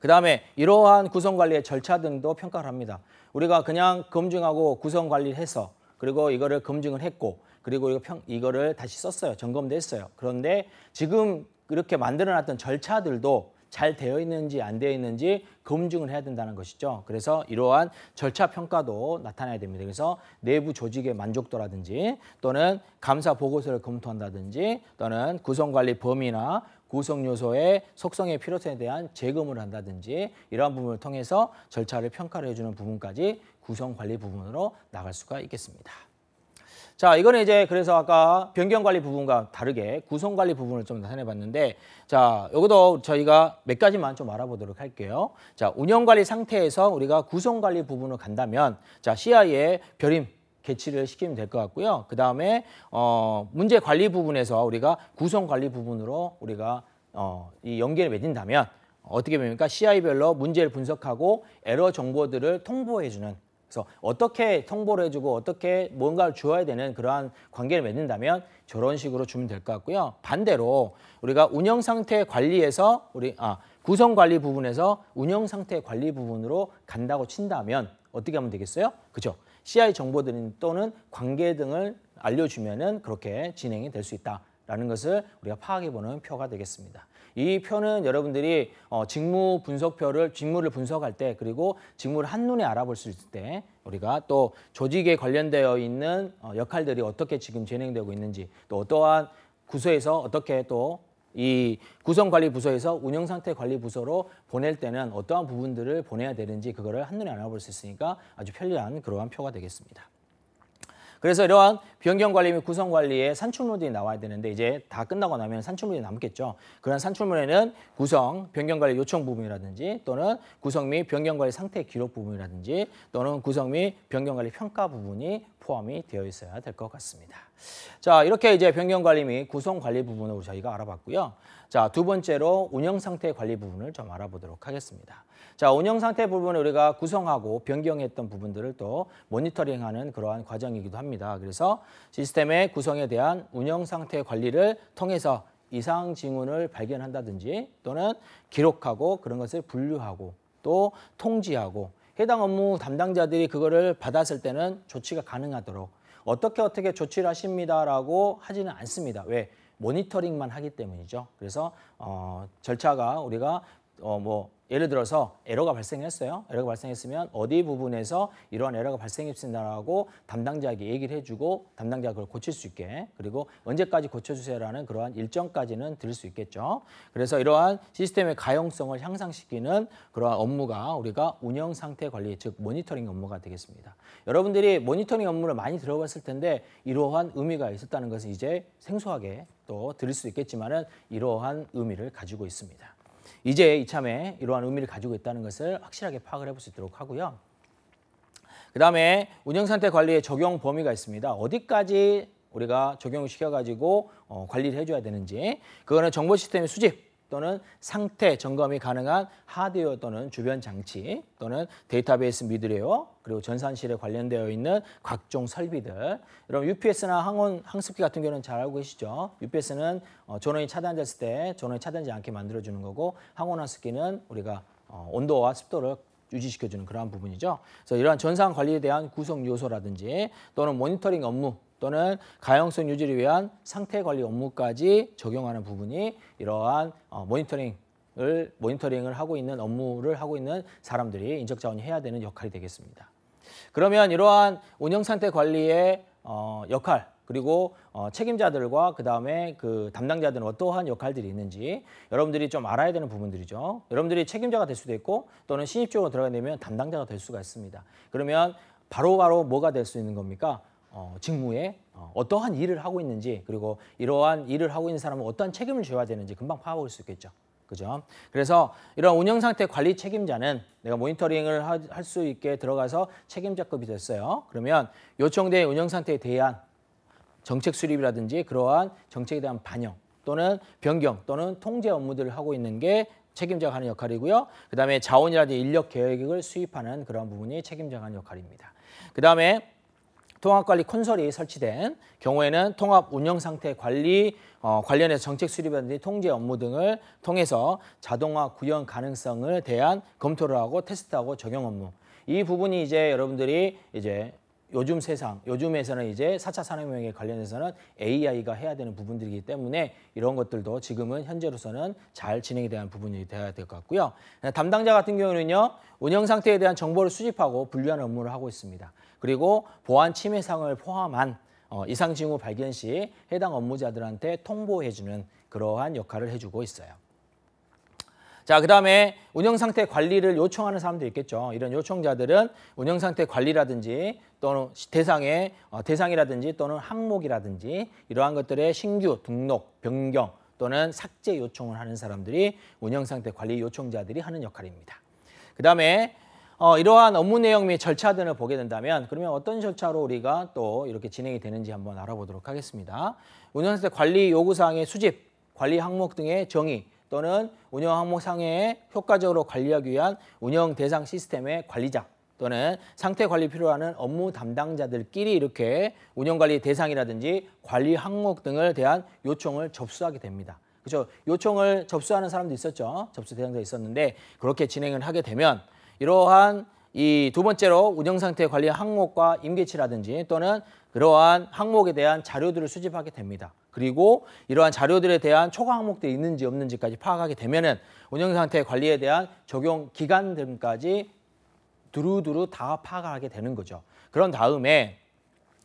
그 다음에 이러한 구성관리의 절차 등도 평가를 합니다. 우리가 그냥 검증하고 구성관리를 해서 그리고 이거를 검증을 했고 그리고 이거 평, 이거를 다시 썼어요. 점검도 했어요. 그런데 지금 이렇게 만들어놨던 절차들도 잘 되어 있는지 안 되어 있는지 검증을 해야 된다는 것이죠. 그래서 이러한 절차 평가도 나타나야 됩니다. 그래서 내부 조직의 만족도라든지 또는 감사 보고서를 검토한다든지 또는 구성관리 범위나 구성 요소의 속성의 필요성에 대한 재검을 한다든지 이러한 부분을 통해서 절차를 평가를 해주는 부분까지 구성 관리 부분으로 나갈 수가 있겠습니다. 자, 이거는 이제 그래서 아까 변경 관리 부분과 다르게 구성 관리 부분을 좀 나타내 봤는데 자, 여기도 저희가 몇 가지만 좀 알아보도록 할게요. 자, 운영 관리 상태에서 우리가 구성 관리 부분을 간다면 자, CI의 별임 개치를 시키면 될 것 같고요. 그 다음에 어, 문제 관리 부분에서 우리가 구성 관리 부분으로 우리가 어, 이 연계를 맺는다면 어떻게 됩니까? CI별로 문제를 분석하고 에러 정보들을 통보해주는 그래서 어떻게 통보를 해주고 어떻게 뭔가를 주어야 되는 그러한 관계를 맺는다면 저런 식으로 주면 될 것 같고요. 반대로 우리가 운영 상태 관리에서 우리 아 구성 관리 부분에서 운영 상태 관리 부분으로 간다고 친다면 어떻게 하면 되겠어요? 그죠? CI 정보들 또는 관계 등을 알려주면은 그렇게 진행이 될 수 있다라는 것을 우리가 파악해보는 표가 되겠습니다. 이 표는 여러분들이 어, 직무 분석표를 직무를 분석할 때 그리고 직무를 한눈에 알아볼 수 있을 때 우리가 또 조직에 관련되어 있는 어, 역할들이 어떻게 지금 진행되고 있는지 또 어떠한 구조에서 어떻게 또이 구성관리부서에서 운영상태관리부서로 보낼 때는 어떠한 부분들을 보내야 되는지 그거를 한눈에 알아볼 수 있으니까 아주 편리한 그러한 표가 되겠습니다. 그래서 이러한 변경 관리 및 구성 관리에 산출물들이 나와야 되는데 이제 다 끝나고 나면 산출물이 남겠죠. 그런 산출물에는 구성, 변경 관리 요청 부분이라든지 또는 구성 및 변경 관리 상태 기록 부분이라든지 또는 구성 및 변경 관리 평가 부분이 포함이 되어 있어야 될 것 같습니다. 자, 이렇게 이제 변경 관리 및 구성 관리 부분을 저희가 알아봤고요. 자, 두 번째로 운영 상태 관리 부분을 좀 알아보도록 하겠습니다. 자, 운영 상태 부분을 우리가 구성하고 변경했던 부분들을 또 모니터링하는 그러한 과정이기도 합니다. 그래서 시스템의 구성에 대한 운영 상태 관리를 통해서 이상 징후를 발견한다든지 또는 기록하고 그런 것을 분류하고 또 통지하고 해당 업무 담당자들이 그거를 받았을 때는 조치가 가능하도록 어떻게 어떻게 조치를 하십니다라고 하지는 않습니다. 왜? 모니터링만 하기 때문이죠. 그래서 어, 절차가 우리가 어, 뭐 예를 들어서 에러가 발생했어요. 에러가 발생했으면 어디 부분에서 이러한 에러가 발생했습니다라고 담당자에게 얘기를 해주고 담당자가 그걸 고칠 수 있게 그리고 언제까지 고쳐주세요라는 그러한 일정까지는 들을 수 있겠죠. 그래서 이러한 시스템의 가용성을 향상시키는 그러한 업무가 우리가 운영 상태 관리 즉 모니터링 업무가 되겠습니다. 여러분들이 모니터링 업무를 많이 들어봤을 텐데 이러한 의미가 있었다는 것은 이제 생소하게 또 들을 수 있겠지만은 이러한 의미를 가지고 있습니다. 이제 이참에 이러한 의미를 가지고 있다는 것을 확실하게 파악을 해볼 수 있도록 하고요. 그 다음에 운영상태 관리의 적용 범위가 있습니다. 어디까지 우리가 적용을 시켜가지고 어, 관리를 해줘야 되는지 그거는 정보 시스템의 수집, 또는 상태 점검이 가능한 하드웨어 또는 주변 장치 또는 데이터베이스 미드레어 그리고 전산실에 관련되어 있는 각종 설비들 여러분 UPS나 항온 항습기 같은 경우는 잘 알고 계시죠? UPS는 어, 전원이 차단됐을 때 전원이 차단되지 않게 만들어주는 거고 항온 항습기는 우리가 어, 온도와 습도를 유지시켜주는 그러한 부분이죠. 그래서 이러한 전산 관리에 대한 구성 요소라든지 또는 모니터링 업무 또는 가용성 유지를 위한 상태 관리 업무까지 적용하는 부분이 이러한 어, 모니터링 을 모니터링을 하고 있는 업무를 하고 있는 사람들이 인적 자원이 해야 되는 역할이 되겠습니다. 그러면 이러한 운영 상태 관리의 어, 역할 그리고 어, 책임자들과 그 다음에 그 담당자들은 어떠한 역할들이 있는지 여러분들이 좀 알아야 되는 부분들이죠. 여러분들이 책임자가 될 수도 있고 또는 신입 쪽으로 들어가게 되면 담당자가 될 수가 있습니다. 그러면 바로바로 바로 뭐가 될 수 있는 겁니까? 어, 직무에 어, 떠한 일을 하고 있는지 그리고 이러한 일을 하고 있는 사람은 어떠한 책임을 져야 되는지 금방 파악할 수 있겠죠. 그죠? 그래서 이런 운영 상태 관리 책임자는 내가 모니터링을 할 수 있게 들어가서 책임자급이 됐어요. 그러면 요청된 운영 상태에 대한 정책 수립이라든지 그러한 정책에 대한 반영 또는 변경 또는 통제 업무들을 하고 있는 게 책임자가 하는 역할이고요. 그다음에 자원이라든지 인력 계획을 수입하는 그런 부분이 책임자가 하는 역할입니다. 그다음에 통합관리 콘솔이 설치된 경우에는 통합 운영 상태 관리 어, 관련해서 정책 수립이라든지 통제 업무 등을 통해서 자동화 구현 가능성을 대한 검토를 하고 테스트하고 적용 업무 이 부분이 이제 여러분들이 이제 요즘 세상, 요즘에서는 이제 4차 산업혁명에 관련해서는 AI가 해야 되는 부분들이기 때문에 이런 것들도 지금은 현재로서는 잘 진행이 대한 부분이 되어야될 것 같고요. 네, 담당자 같은 경우는요, 운영 상태에 대한 정보를 수집하고 분류하는 업무를 하고 있습니다. 그리고 보안 침해상을 포함한 어, 이상 징후 발견 시 해당 업무자들한테 통보해주는 그러한 역할을 해주고 있어요. 자, 그 다음에 운영상태 관리를 요청하는 사람도 있겠죠. 이런 요청자들은 운영상태 관리라든지 또는 대상의, 어, 대상이라든지 또는 항목이라든지 이러한 것들의 신규 등록, 변경 또는 삭제 요청을 하는 사람들이 운영상태 관리 요청자들이 하는 역할입니다. 그 다음에 어, 이러한 업무 내용 및 절차 등을 보게 된다면 그러면 어떤 절차로 우리가 또 이렇게 진행이 되는지 한번 알아보도록 하겠습니다. 운영사태 관리 요구사항의 수집, 관리 항목 등의 정의 또는 운영 항목 상에 효과적으로 관리하기 위한 운영 대상 시스템의 관리자 또는 상태 관리 필요하는 업무 담당자들끼리 이렇게 운영관리 대상이라든지 관리 항목 등을 대한 요청을 접수하게 됩니다. 그죠? 렇 요청을 접수하는 사람도 있었죠. 접수 대상자 있었는데 그렇게 진행을 하게 되면 이러한 이 두 번째로 운영 상태 관리 항목과 임계치라든지 또는 그러한 항목에 대한 자료들을 수집하게 됩니다. 그리고 이러한 자료들에 대한 초과 항목들이 있는지 없는지까지 파악하게 되면은 운영 상태 관리에 대한 적용 기간 등까지 두루두루 다 파악하게 되는 거죠. 그런 다음에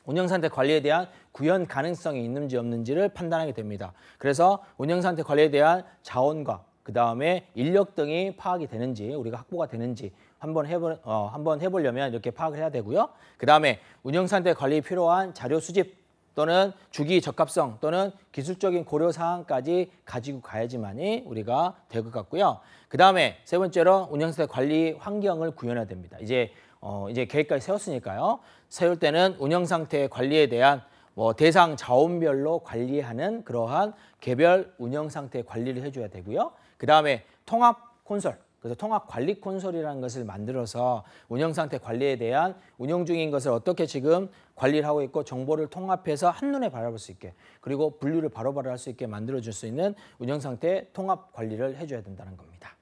운영상태 관리에 대한 구현 가능성이 있는지 없는지를 판단하게 됩니다. 그래서 운영상태 관리에 대한 자원과 그 다음에 인력 등이 파악이 되는지 우리가 확보가 되는지 한번 해보 어, 한번 해보려면 이렇게 파악을 해야 되고요. 그 다음에 운영상태 관리 필요한 자료 수집 또는 주기 적합성 또는 기술적인 고려 사항까지 가지고 가야지만이 우리가 될 것 같고요. 그 다음에 세 번째로 운영상태 관리 환경을 구현해야 됩니다. 이제 어, 이제 계획까지 세웠으니까요. 세울 때는 운영상태 관리에 대한 뭐 대상 자원별로 관리하는 그러한 개별 운영상태 관리를 해줘야 되고요. 그 다음에 통합 콘솔 그래서 통합 관리 콘솔이라는 것을 만들어서 운영 상태 관리에 대한 운영 중인 것을 어떻게 지금 관리를 하고 있고 정보를 통합해서 한눈에 바라볼 수 있게 그리고 분류를 바로바로 할 수 있게 만들어 줄 수 있는 운영 상태 통합 관리를 해줘야 된다는 겁니다.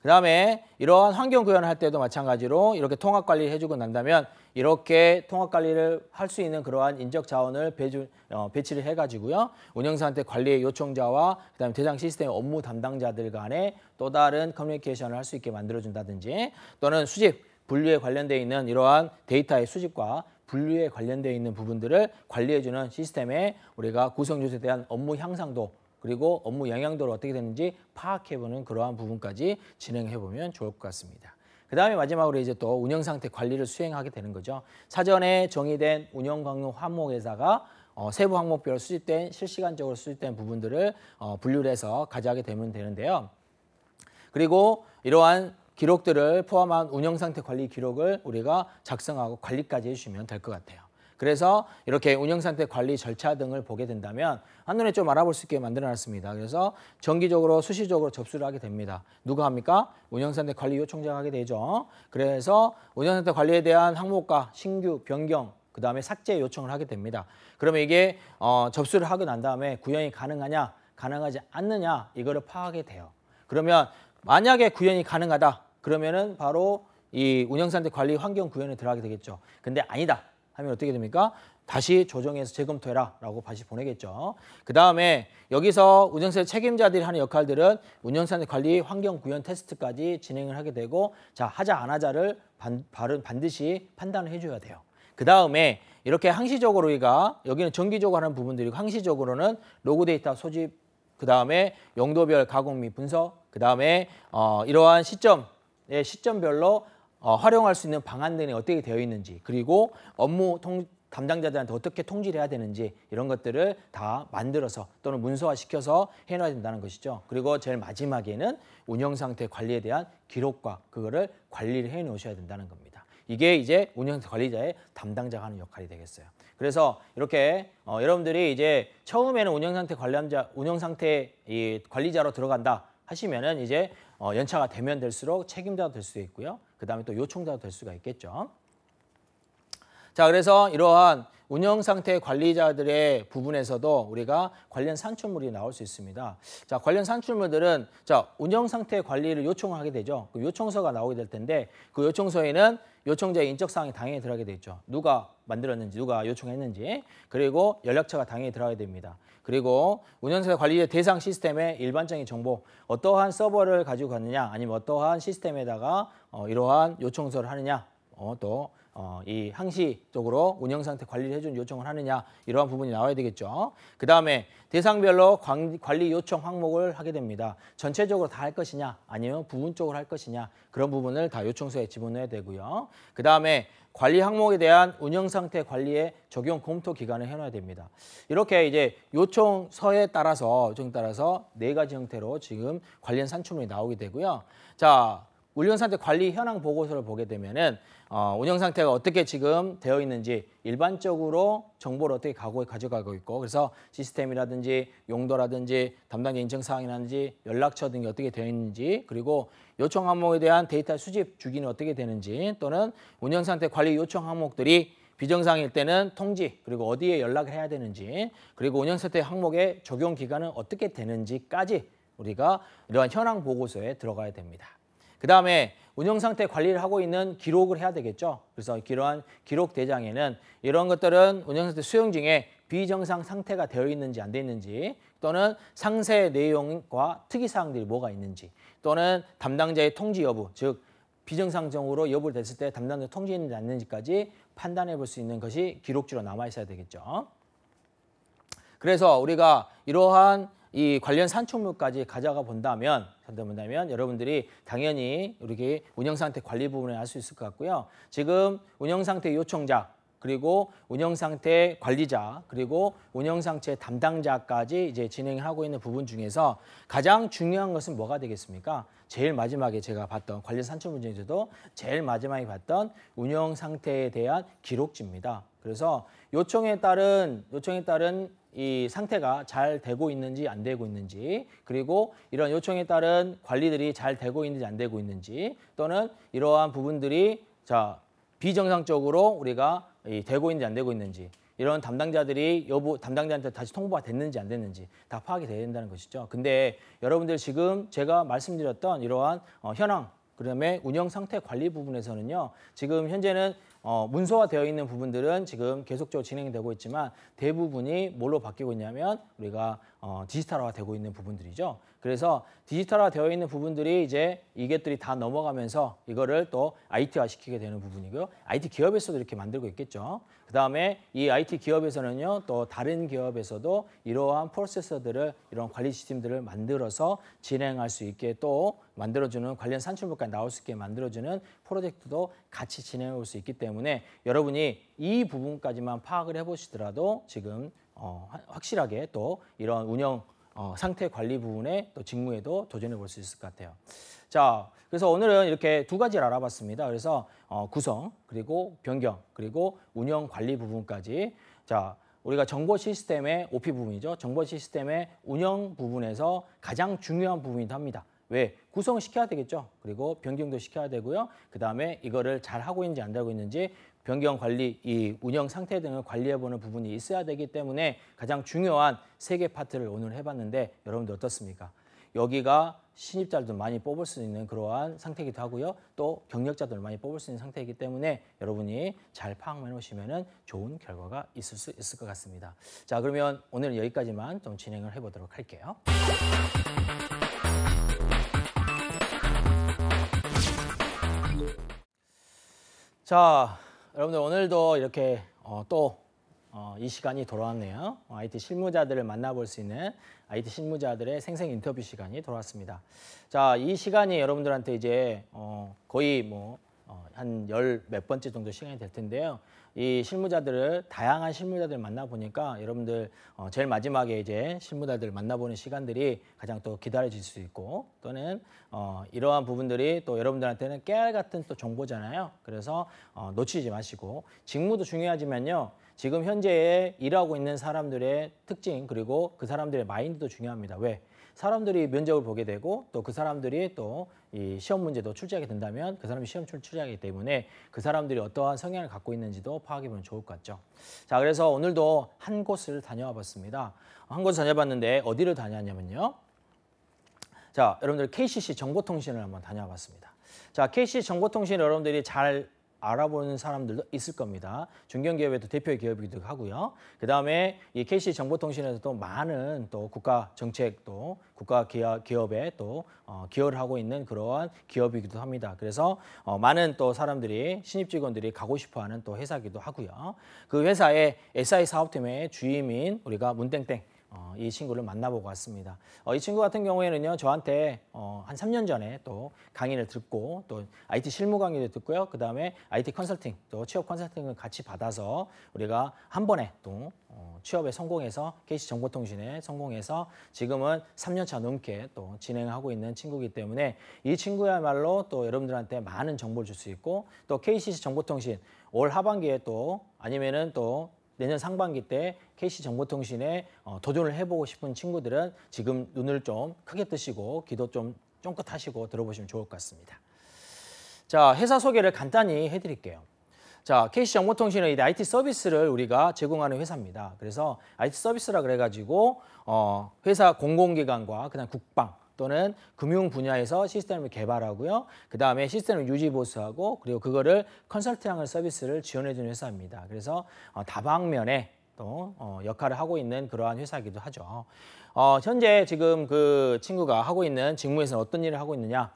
그 다음에 이러한 환경 구현을 할 때도 마찬가지로 이렇게 통합 관리를 해주고 난다면 이렇게 통합 관리를 할 수 있는 그러한 인적 자원을 배주, 어, 배치를 해가지고요. 운영사한테 관리의 요청자와 그다음에 대장 시스템 의 업무 담당자들 간에 또 다른 커뮤니케이션을 할 수 있게 만들어준다든지 또는 수집, 분류에 관련돼 있는 이러한 데이터의 수집과 분류에 관련돼 있는 부분들을 관리해주는 시스템에 우리가 구성 요소에 대한 업무 향상도 그리고 업무 영향도를 어떻게 되는지 파악해보는 그러한 부분까지 진행해보면 좋을 것 같습니다. 그 다음에 마지막으로 이제 또 운영 상태 관리를 수행하게 되는 거죠. 사전에 정의된 운영 강요 항목 회사가 어, 세부 항목별로 수집된 실시간적으로 수집된 부분들을 어, 분류를 해서 가져가게 되면 되는데요. 그리고 이러한 기록들을 포함한 운영 상태 관리 기록을 우리가 작성하고 관리까지 해주시면 될 것 같아요. 그래서 이렇게 운영상태 관리 절차 등을 보게 된다면 한눈에 좀 알아볼 수 있게 만들어놨습니다. 그래서 정기적으로 수시적으로 접수를 하게 됩니다. 누가 합니까? 운영상태 관리 요청자가 하게 되죠. 그래서 운영상태 관리에 대한 항목과 신규 변경 그 다음에 삭제 요청을 하게 됩니다. 그러면 이게 어, 접수를 하고 난 다음에 구현이 가능하냐 가능하지 않느냐 이거를 파악이 돼요. 그러면 만약에 구현이 가능하다 그러면은 바로 이운영상태 관리 환경 구현에 들어가게 되겠죠. 근데 아니다. 하면 어떻게 됩니까? 다시 조정해서 재검토해라 라고 다시 보내겠죠. 그 다음에 여기서 운영사 의 책임자들이 하는 역할들은 운영사 의 관리 환경 구현 테스트까지 진행을 하게 되고 자 하자 안 하자를 반, 반드시 판단을 해줘야 돼요. 그 다음에 이렇게 항시적으로 우리가 여기는 정기적으로 하는 부분들이고 항시적으로는 로그 데이터 소집 그 다음에 용도별 가공 및 분석 그 다음에 어, 이러한 시점 예, 시점별로 어, 활용할 수 있는 방안들이 어떻게 되어 있는지 그리고 업무 통, 담당자들한테 어떻게 통지를 해야 되는지 이런 것들을 다 만들어서 또는 문서화시켜서 해놔야 된다는 것이죠. 그리고 제일 마지막에는 운영상태 관리에 대한 기록과 그거를 관리를 해놓으셔야 된다는 겁니다. 이게 이제 운영상태 관리자의 담당자가 하는 역할이 되겠어요. 그래서 이렇게 어, 여러분들이 이제 처음에는 운영상태 관리자 운영상태 이 관리자로 들어간다 하시면은 이제 어, 연차가 되면 될수록 책임자도 될 수 있고요. 그 다음에 또 요청자도 될 수가 있겠죠. 자, 그래서 이러한 운영 상태 관리자들의 부분에서도 우리가 관련 산출물이 나올 수 있습니다. 자, 관련 산출물들은 자, 운영 상태 관리를 요청하게 되죠. 그 요청서가 나오게 될 텐데 그 요청서에는 요청자의 인적 사항이 당연히 들어가게 되죠. 누가 만들었는지, 누가 요청했는지, 그리고 연락처가 당연히 들어가게 됩니다. 그리고 운영사 관리의 대상 시스템의 일반적인 정보, 어떠한 서버를 가지고 갔느냐, 아니면 어떠한 시스템에다가 어, 이러한 요청서를 하느냐, 어, 또 어, 이 항시적으로 운영 상태 관리를 해준 요청을 하느냐 이러한 부분이 나와야 되겠죠. 그 다음에 대상별로 관리 요청 항목을 하게 됩니다. 전체적으로 다 할 것이냐 아니면 부분적으로 할 것이냐 그런 부분을 다 요청서에 집어넣어야 되고요. 그 다음에 관리 항목에 대한 운영 상태 관리에 적용 검토 기간을 해놔야 됩니다. 이렇게 이제 요청서에 따라서 요청 따라서 네 가지 형태로 지금 관련 산출물이 나오게 되고요. 자, 운영 상태 관리 현황 보고서를 보게 되면은 어, 운영 상태가 어떻게 지금 되어 있는지 일반적으로 정보를 어떻게 가고 가져가고 있고 그래서 시스템이라든지 용도라든지 담당 인증 사항이라든지 연락처 등이 어떻게 되어 있는지 그리고 요청 항목에 대한 데이터 수집 주기는 어떻게 되는지 또는 운영 상태 관리 요청 항목들이 비정상일 때는 통지 그리고 어디에 연락을 해야 되는지 그리고 운영 상태 항목의 적용 기간은 어떻게 되는지까지 우리가 이러한 현황 보고서에 들어가야 됩니다. 그 다음에 운영 상태 관리를 하고 있는 기록을 해야 되겠죠. 그래서 이러한 기록 대장에는 이런 것들은 운영 상태 수용 중에 비정상 상태가 되어 있는지 안 되어 있는지 또는 상세 내용과 특이사항들이 뭐가 있는지 또는 담당자의 통지 여부 즉 비정상적으로 여부를 됐을 때 담당자 통지했는지 안 했는지까지 판단해 볼 수 있는 것이 기록지로 남아 있어야 되겠죠. 그래서 우리가 이러한 이 관련 산출물까지 가져가 본다면 본다면 여러분들이 당연히 우리 운영상태 관리 부분에 알수 있을 것 같고요. 지금 운영상태 요청자 그리고 운영상태 관리자 그리고 운영상태 담당자까지 이제 진행하고 있는 부분 중에서 가장 중요한 것은 뭐가 되겠습니까? 제일 마지막에 제가 봤던 관련 산출 물중에서도 제일 마지막에 봤던 운영상태에 대한 기록지입니다. 그래서 요청에 따른 요청에 따른 이 상태가 잘 되고 있는지 안 되고 있는지 그리고 이런 요청에 따른 관리들이 잘 되고 있는지 안 되고 있는지 또는 이러한 부분들이 자 비정상적으로 우리가 이 되고 있는지 안 되고 있는지 이런 담당자들이 여부 담당자한테 다시 통보가 됐는지 안 됐는지 다 파악이 돼야 된다는 것이죠. 근데 여러분들 지금 제가 말씀드렸던 이러한 어, 현황 그다음에 운영 상태 관리 부분에서는요. 지금 현재는 어, 문서화되어 있는 부분들은 지금 계속적으로 진행되고 있지만 대부분이 뭘로 바뀌고 있냐면 우리가 어, 디지털화가 되고 있는 부분들이죠. 그래서 디지털화 되어 있는 부분들이 이제 이것들이 다 넘어가면서 이거를 또 IT화 시키게 되는 부분이고요. IT 기업에서도 이렇게 만들고 있겠죠. 그 다음에 이 IT 기업에서는요, 또 다른 기업에서도 이러한 프로세서들을, 이런 관리 시스템들을 만들어서 진행할 수 있게 또 만들어주는 관련 산출물까지 나올 수 있게 만들어주는 프로젝트도 같이 진행해 올수 있기 때문에 여러분이 이 부분까지만 파악을 해보시더라도 지금 어, 확실하게 또 이런 운영 어, 상태 관리 부분에 또 직무에도 도전해 볼 수 있을 것 같아요. 자, 그래서 오늘은 이렇게 두 가지를 알아봤습니다. 그래서 어, 구성, 그리고 변경, 그리고 운영 관리 부분까지. 자, 우리가 정보 시스템의 OP 부분이죠. 정보 시스템의 운영 부분에서 가장 중요한 부분이다 합니다. 왜? 구성시켜야 되겠죠. 그리고 변경도 시켜야 되고요. 그 다음에 이거를 잘 하고 있는지 안 되고 있는지 변경 관리, 이 운영 상태 등을 관리해보는 부분이 있어야 되기 때문에 가장 중요한 세 개 파트를 오늘 해봤는데 여러분들 어떻습니까? 여기가 신입자들도 많이 뽑을 수 있는 그러한 상태이기도 하고요. 또 경력자들을 많이 뽑을 수 있는 상태이기 때문에 여러분이 잘 파악만 해놓으시면 좋은 결과가 있을 수 있을 것 같습니다. 자 그러면 오늘은 여기까지만 좀 진행을 해보도록 할게요. 자 여러분들 오늘도 이렇게 어, 또 어, 이 시간이 돌아왔네요. IT 실무자들을 만나볼 수 있는 IT 실무자들의 생생 인터뷰 시간이 돌아왔습니다. 자, 이 시간이 여러분들한테 이제 어, 거의 뭐한열몇 어, 번째 정도 시간이 될 텐데요. 이 실무자들을 다양한 실무자들 만나 보니까 여러분들 어, 제일 마지막에 이제 실무자들 만나보는 시간들이 가장 또 기다려질 수 있고 또는 어, 이러한 부분들이 또 여러분들한테는 깨알 같은 또 정보잖아요. 그래서 어, 놓치지 마시고 직무도 중요하지만요. 지금 현재 일하고 있는 사람들의 특징 그리고 그 사람들의 마인드도 중요합니다. 왜? 사람들이 면접을 보게 되고 또 그 사람들이 또 이 시험 문제도 출제하게 된다면 그 사람이 시험 출제하기 때문에 그 사람들이 어떠한 성향을 갖고 있는지도 파악해 보면 좋을 것 같죠. 자, 그래서 오늘도 한 곳을 다녀와 봤습니다. 한곳을 다녀봤는데 어디를 다녀왔냐면요. 자, 여러분들 KCC 정보통신을 한번 다녀와 봤습니다. 자, KCC 정보통신 여러분들이 잘 알아보는 사람들도 있을 겁니다. 중견기업에도대표 기업이기도 하고요. 그 다음에 이 KC 정보통신에서도 많은 또 국가 정책 또 국가 기업, 에또 어, 기여를 하고 있는 그러한 기업이기도 합니다. 그래서 어, 많은 또 사람들이 신입 직원들이 가고 싶어하는 또 회사기도 하고요. 그 회사의 SI 사업팀의 주임인 우리가 문땡땡 어, 이 친구를 만나보고 왔습니다. 어, 이 친구 같은 경우에는요, 저한테 어, 한 3년 전에 또 강의를 듣고 또 IT 실무 강의도 듣고요. 그 다음에 IT 컨설팅, 또 취업 컨설팅을 같이 받아서 우리가 한 번에 또 어, 취업에 성공해서 KC 정보통신에 성공해서 지금은 3년차 넘게 또 진행하고 있는 친구이기 때문에 이 친구야말로 또 여러분들한테 많은 정보를 줄 수 있고 또 KC 정보통신 올 하반기에 또 아니면은 또 내년 상반기 때 KC 정보통신에 어, 도전을 해보고 싶은 친구들은 지금 눈을 좀 크게 뜨시고 귀도 좀 쫑긋하시고 들어보시면 좋을 것 같습니다. 자, 회사 소개를 간단히 해드릴게요. 자, KC 정보통신은 이 IT 서비스를 우리가 제공하는 회사입니다. 그래서 IT 서비스라 그래가지고 어, 회사 공공기관과 그다음 국방 또는 금융 분야에서 시스템을 개발하고요. 그 다음에 시스템을 유지 보수하고 그리고 그거를 컨설팅하는 서비스를 지원해주는 회사입니다. 그래서 어, 다방면에 또 어, 역할을 하고 있는 그러한 회사이기도 하죠. 어, 현재 지금 그 친구가 하고 있는 직무에서 어떤 일을 하고 있느냐?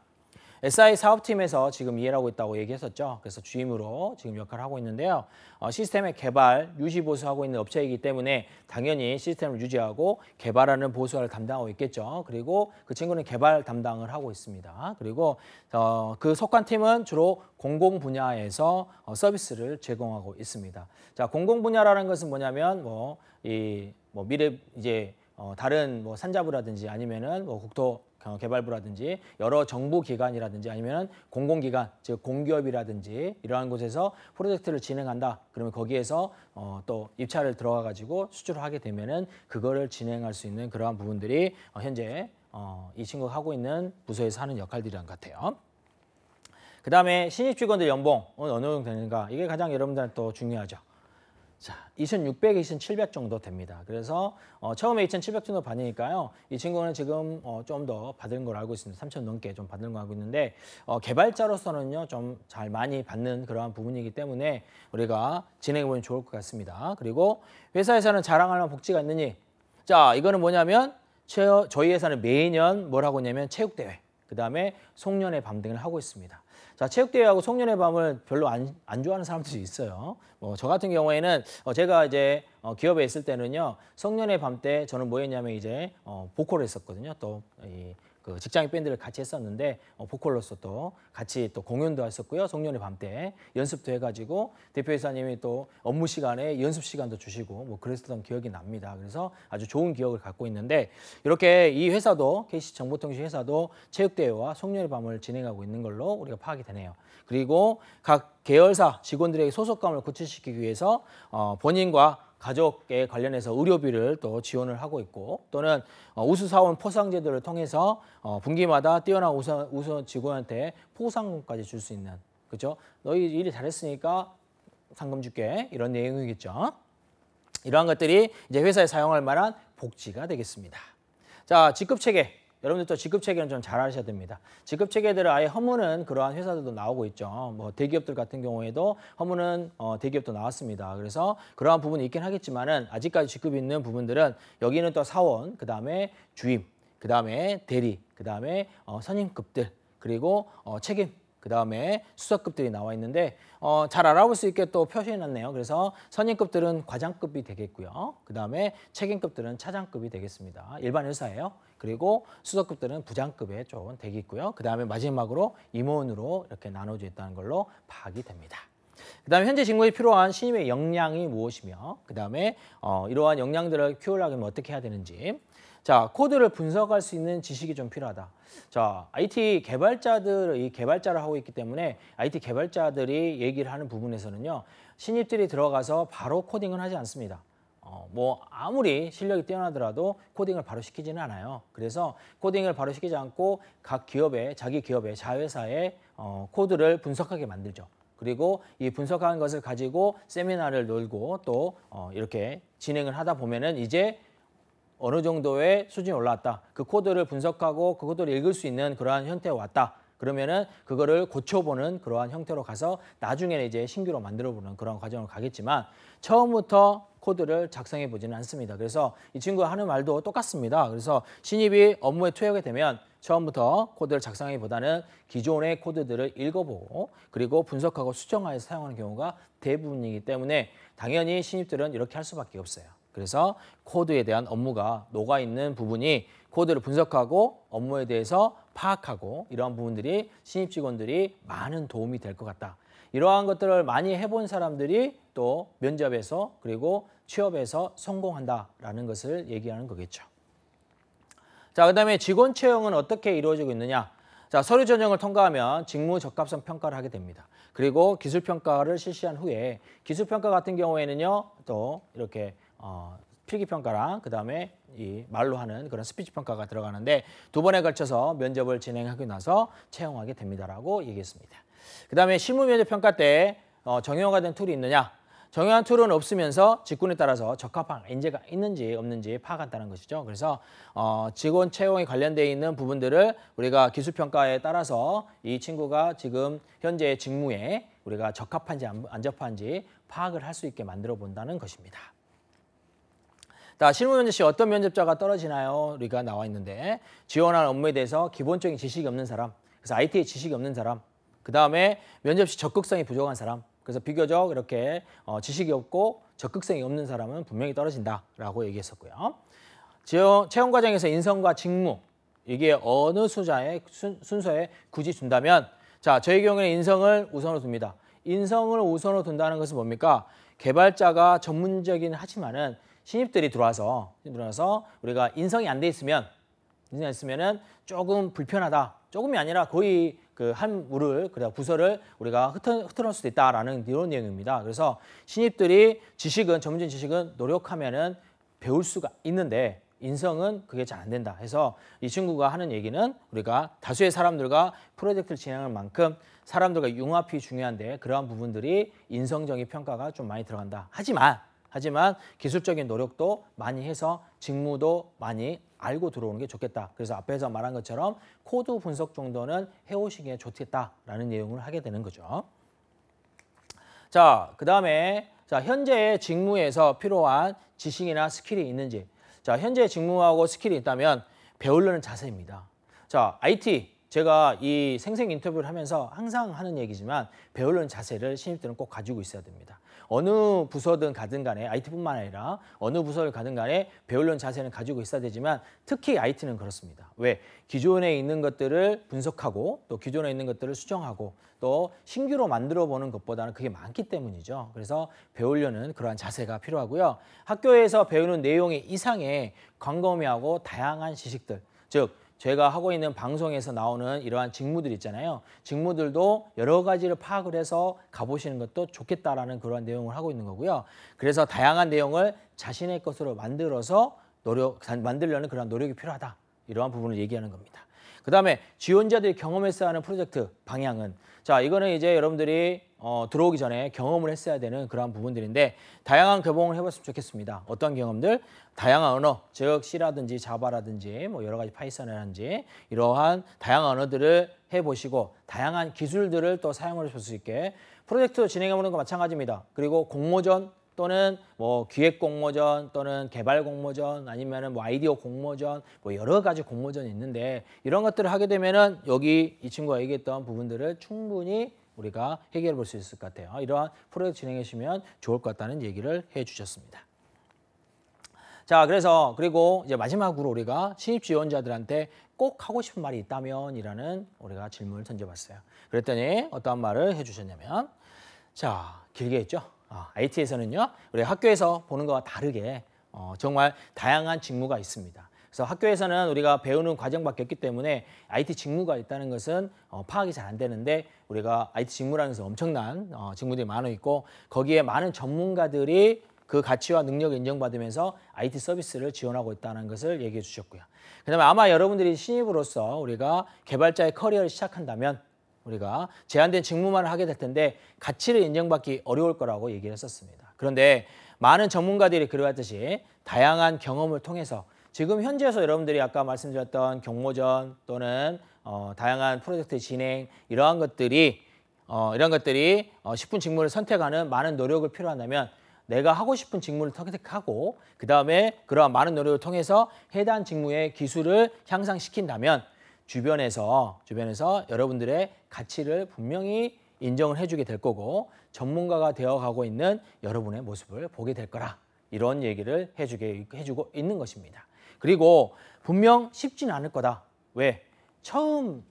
SI 사업팀에서 지금 이 일하고 있다고 얘기했었죠. 그래서 주임으로 지금 역할을 하고 있는데요. 어, 시스템의 개발, 유지 보수하고 있는 업체이기 때문에 당연히 시스템을 유지하고 개발하는 보수를 담당하고 있겠죠. 그리고 그 친구는 개발 담당을 하고 있습니다. 그리고 어, 그 석관팀은 주로 공공 분야에서 어, 서비스를 제공하고 있습니다. 자, 공공 분야라는 것은 뭐냐면 뭐 이뭐 뭐 미래 이제 어, 다른 뭐 산자부라든지 아니면은 뭐 국토 어, 개발부라든지 여러 정부 기관이라든지 아니면 공공기관 즉 공기업이라든지 이러한 곳에서 프로젝트를 진행한다 그러면 거기에서 어, 또 입찰을 들어가 가지고 수주를 하게 되면은 그거를 진행할 수 있는 그러한 부분들이 어, 현재 어, 이 친구가 하고 있는 부서에서 하는 역할들이란 것 같아요. 그 다음에 신입 직원들 연봉은 어느 정도 되는가 이게 가장 여러분들한테 또 중요하죠. 자, 2600, 2700 정도 됩니다. 그래서 어, 처음에 2700 정도 받으니까요. 이 친구는 지금 어, 좀 더 받은 걸 알고 있습니다. 3000 넘게 좀 받은 걸 알고 있는데 어, 개발자로서는요. 좀 잘 많이 받는 그러한 부분이기 때문에 우리가 진행해보면 좋을 것 같습니다. 그리고 회사에서는 자랑할 만한 복지가 있느니 자, 이거는 뭐냐면 저희 회사는 매년 뭘 하고 있냐면 체육대회 그 다음에 송년회 밤 등을 하고 있습니다. 자, 체육대회하고 송년회 밤을 별로 안, 안 좋아하는 사람들이 있어요. 뭐, 저 같은 경우에는 어, 제가 이제 어, 기업에 있을 때는요, 송년회 밤때 저는 뭐였냐면 이제 어, 보컬을 했었거든요. 또, 이, 그 직장인 밴드를 같이 했었는데 어, 보컬로서 또 같이 또 공연도 했었고요. 송년회 밤때 연습도 해가지고 대표이사님이 또 업무 시간에 연습 시간도 주시고 뭐 그랬었던 기억이 납니다. 그래서 아주 좋은 기억을 갖고 있는데 이렇게 이 회사도 KC 정보통신 회사도 체육대회와 송년회 밤을 진행하고 있는 걸로 우리가 파악이 되네요. 그리고 각 계열사 직원들에게 소속감을 구취시키기 위해서 어, 본인과 가족에 관련해서 의료비를 또 지원을 하고 있고 또는 어, 우수 사원 포상제도를 통해서 어, 분기마다 뛰어난 우수, 우수 직원한테 포상금까지 줄 수 있는 그죠? 너희 일이 잘했으니까 상금 줄게 이런 내용이겠죠. 이러한 것들이 이제 회사에 사용할 만한 복지가 되겠습니다. 자, 직급 체계 여러분들또 직급 체계는 좀잘 하셔야 됩니다. 직급 체계들을 아예 허무는 그러한 회사들도 나오고 있죠. 뭐 대기업들 같은 경우에도 허무는 어, 대기업도 나왔습니다. 그래서 그러한 부분이 있긴 하겠지만은 아직까지 직급이 있는 부분들은 여기는 또 사원, 그 다음에 주임, 그 다음에 대리, 그 다음에 어, 선임급들 그리고 어, 책임 그 다음에 수석급들이 나와 있는데 어, 잘 알아볼 수 있게 또 표시해놨네요. 그래서 선임급들은 과장급이 되겠고요. 그 다음에 책임급들은 차장급이 되겠습니다. 일반 회사예요. 그리고 수석급들은 부장급에 좀되있고요그 다음에 마지막으로 임원으로 이렇게 나눠져 있다는 걸로 파악이 됩니다. 그 다음에 현재 직무에 필요한 신임의 역량이 무엇이며 그 다음에 어, 이러한 역량들을 키우려면 어떻게 해야 되는지 자 코드를 분석할 수 있는 지식이 좀 필요하다. 자, IT 개발자들이 개발자를 하고 있기 때문에 IT 개발자들이 얘기를 하는 부분에서는요. 신입들이 들어가서 바로 코딩을 하지 않습니다. 어, 뭐 아무리 실력이 뛰어나더라도 코딩을 바로 시키지는 않아요. 그래서 코딩을 바로 시키지 않고 각 기업의 자기 기업의 자회사의 어, 코드를 분석하게 만들죠. 그리고 이 분석한 것을 가지고 세미나를 놀고 또 어, 이렇게 진행을 하다 보면은 이제 어느 정도의 수준이 올라왔다. 그 코드를 분석하고 그 코드를 읽을 수 있는 그러한 형태로 왔다. 그러면은 그거를 고쳐보는 그러한 형태로 가서 나중에는 이제 신규로 만들어보는 그런 과정을 가겠지만 처음부터 코드를 작성해 보지는 않습니다. 그래서 이 친구가 하는 말도 똑같습니다. 그래서 신입이 업무에 투여하게 되면 처음부터 코드를 작성하기보다는 기존의 코드들을 읽어보고 그리고 분석하고 수정하여 사용하는 경우가 대부분이기 때문에 당연히 신입들은 이렇게 할 수밖에 없어요. 그래서 코드에 대한 업무가 녹아있는 부분이 코드를 분석하고 업무에 대해서 파악하고 이러한 부분들이 신입 직원들이 많은 도움이 될 것 같다. 이러한 것들을 많이 해본 사람들이 또 면접에서 그리고 취업에서 성공한다라는 것을 얘기하는 거겠죠. 자, 그 다음에 직원 채용은 어떻게 이루어지고 있느냐. 자, 서류 전형을 통과하면 직무 적합성 평가를 하게 됩니다. 그리고 기술 평가를 실시한 후에 기술 평가 같은 경우에는요, 또 이렇게 어, 필기 평가랑 그 다음에 이 말로 하는 그런 스피치 평가가 들어가는데 두 번에 걸쳐서 면접을 진행하고 나서 채용하게 됩니다라고 얘기했습니다. 그 다음에 실무 면접 평가 때 어, 정형화된 툴이 있느냐? 정형한 툴은 없으면서 직군에 따라서 적합한 인재가 있는지 없는지 파악한다는 것이죠. 그래서 어, 직원 채용에 관련돼 있는 부분들을 우리가 기술평가에 따라서 이 친구가 지금 현재 직무에 우리가 적합한지 안, 안 적합한지 파악을 할 수 있게 만들어 본다는 것입니다. 자, 실무 면접 시 어떤 면접자가 떨어지나요? 우리가 나와 있는데 지원하는 업무에 대해서 기본적인 지식이 없는 사람, 그래서 IT에 지식이 없는 사람, 그 다음에 면접 시 적극성이 부족한 사람, 그래서 비교적 이렇게 어, 지식이 없고 적극성이 없는 사람은 분명히 떨어진다라고 얘기했었고요. 지원 채용 과정에서 인성과 직무 이게 어느 수자의 순, 순서에 굳이 준다면 자 저희 경우에는 인성을 우선으로 둡니다. 인성을 우선으로 둔다는 것은 뭡니까? 개발자가 전문적인 하지만은 신입들이 들어와서 들어와서 우리가 인성이 안 돼 있으면 인성이 안 있으면은 조금 불편하다. 조금이 아니라 거의 그한 물을 그래 부서를 우리가 흩어, 흐트러 을 수도 있다라는 이런 내용입니다. 그래서 신입들이 지식은 전문적인 지식은 노력하면은 배울 수가 있는데 인성은 그게 잘 안 된다 해서 이 친구가 하는 얘기는 우리가 다수의 사람들과 프로젝트를 진행할 만큼 사람들과 융합이 중요한데 그러한 부분들이 인성적인 평가가 좀 많이 들어간다. 하지만 하지만 기술적인 노력도 많이 해서 직무도 많이 알고 들어오는 게 좋겠다. 그래서 앞에서 말한 것처럼 코드 분석 정도는 해오시기에 좋겠다라는 내용을 하게 되는 거죠. 자, 그 다음에 자 현재의 직무에서 필요한 지식이나 스킬이 있는지 자 현재 직무하고 스킬이 있다면 배우려는 자세입니다. 자, IT 제가 이 생생 인터뷰를 하면서 항상 하는 얘기지만 배우려는 자세를 신입들은 꼭 가지고 있어야 됩니다. 어느 부서든 가든 간에 IT뿐만 아니라 어느 부서를 가든 간에 배우려는 자세는 가지고 있어야 되지만 특히 IT는 그렇습니다. 왜? 기존에 있는 것들을 분석하고 또 기존에 있는 것들을 수정하고 또 신규로 만들어 보는 것보다는 그게 많기 때문이죠. 그래서 배우려는 그러한 자세가 필요하고요. 학교에서 배우는 내용의 이상의 광범위하고 다양한 지식들 즉 제가 하고 있는 방송에서 나오는 이러한 직무들 있잖아요. 직무들도 여러 가지를 파악을 해서 가보시는 것도 좋겠다라는 그런 내용을 하고 있는 거고요. 그래서 다양한 내용을 자신의 것으로 만들어서 노력, 만들려는 그런 노력이 필요하다. 이러한 부분을 얘기하는 겁니다. 그 다음에 지원자들이 경험했어야 하는 프로젝트 방향은 자, 이거는 이제 여러분들이 어, 들어오기 전에 경험을 했어야 되는 그러한 부분들인데 다양한 개봉을 해봤으면 좋겠습니다. 어떤 경험들? 다양한 언어, 즉 C라든지 자바라든지 뭐 여러 가지 파이썬이라든지 이러한 다양한 언어들을 해보시고 다양한 기술들을 또 사용을 해줄 수 있게 프로젝트 진행해보는 거 마찬가지입니다. 그리고 공모전 또는 뭐 기획 공모전 또는 개발 공모전 아니면은 뭐 아이디어 공모전 뭐 여러 가지 공모전이 있는데 이런 것들을 하게 되면은 여기 이 친구가 얘기했던 부분들을 충분히 우리가 해결해 볼 수 있을 것 같아요. 이러한 프로젝트 진행해 시면 좋을 것 같다는 얘기를 해 주셨습니다. 자, 그래서 그리고 이제 마지막으로 우리가 신입 지원자들한테 꼭 하고 싶은 말이 있다면이라는 우리가 질문을 던져봤어요. 그랬더니 어떠 말을 해주셨냐면, 자, 길게 했죠. 아, IT에서는요, 우리 학교에서 보는 거와 다르게 어, 정말 다양한 직무가 있습니다. 그래서 학교에서는 우리가 배우는 과정밖에 없기 때문에 IT 직무가 있다는 것은 어, 파악이 잘 안 되는데 우리가 IT 직무라는 것은 엄청난 어, 직무들이 많아 있고 거기에 많은 전문가들이 그 가치와 능력을 인정받으면서 IT 서비스를 지원하고 있다는 것을 얘기해 주셨고요. 그다음에 아마 여러분들이 신입으로서 우리가 개발자의 커리어를 시작한다면 우리가 제한된 직무만 하게 될 텐데 가치를 인정받기 어려울 거라고 얘기를 했었습니다. 그런데 많은 전문가들이 그러했듯이 다양한 경험을 통해서 지금 현지에서 여러분들이 아까 말씀드렸던 경모전 또는 어, 다양한 프로젝트 진행 이러한 것들이 어, 이런 것들이 어, 1 0 직무를 선택하는 많은 노력을 필요하다면 내가 하고 싶은 직무를 선택하고 그 다음에 그러한 많은 노력을 통해서 해당 직무의 기술을 향상시킨다면 주변에서 주변에서 여러분들의 가치를 분명히 인정을 해주게 될 거고 전문가가 되어가고 있는 여러분의 모습을 보게 될 거라 이런 얘기를 해주게 해주고 있는 것입니다. 그리고 분명 쉽지는 않을 거다. 왜? 처음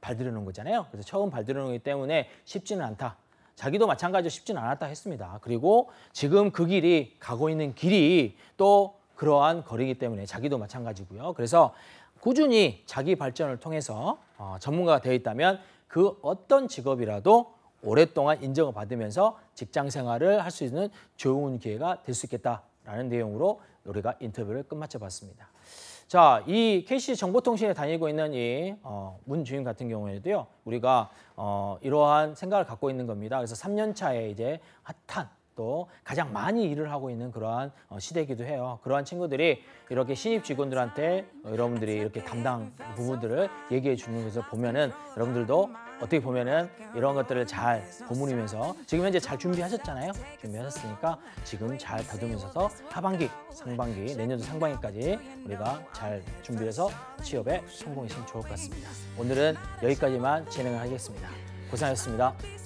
발들여 놓은 거잖아요. 그래서 처음 발들여 놓기 때문에 쉽지는 않다. 자기도 마찬가지로 쉽지는 않았다 했습니다. 그리고 지금 그 길이 가고 있는 길이 또 그러한 거리이기 때문에 자기도 마찬가지고요. 그래서 꾸준히 자기 발전을 통해서 어, 전문가가 되어 있다면 그 어떤 직업이라도 오랫동안 인정을 받으면서 직장 생활을 할 수 있는 좋은 기회가 될 수 있겠다라는 내용으로 우리가 인터뷰를 끝마쳐 봤습니다. 자, 이 KC 정보통신에 다니고 있는 이 어, 문주임 같은 경우에도요, 우리가 어, 이러한 생각을 갖고 있는 겁니다. 그래서 3년 차에 이제 핫한 또 가장 많이 일을 하고 있는 그러한 어, 시대이기도 해요. 그러한 친구들이 이렇게 신입 직원들한테 어, 여러분들이 이렇게 담당 부분들을 얘기해 주는 것을 보면은 여러분들도 어떻게 보면은 이런 것들을 잘 고무리면서 지금 현재 잘 준비하셨잖아요. 준비하셨으니까 지금 잘 더듬으셔서 하반기, 상반기, 내년도 상반기까지 우리가 잘 준비해서 취업에 성공했으면 좋을 것 같습니다. 오늘은 여기까지만 진행을 하겠습니다. 고생하셨습니다.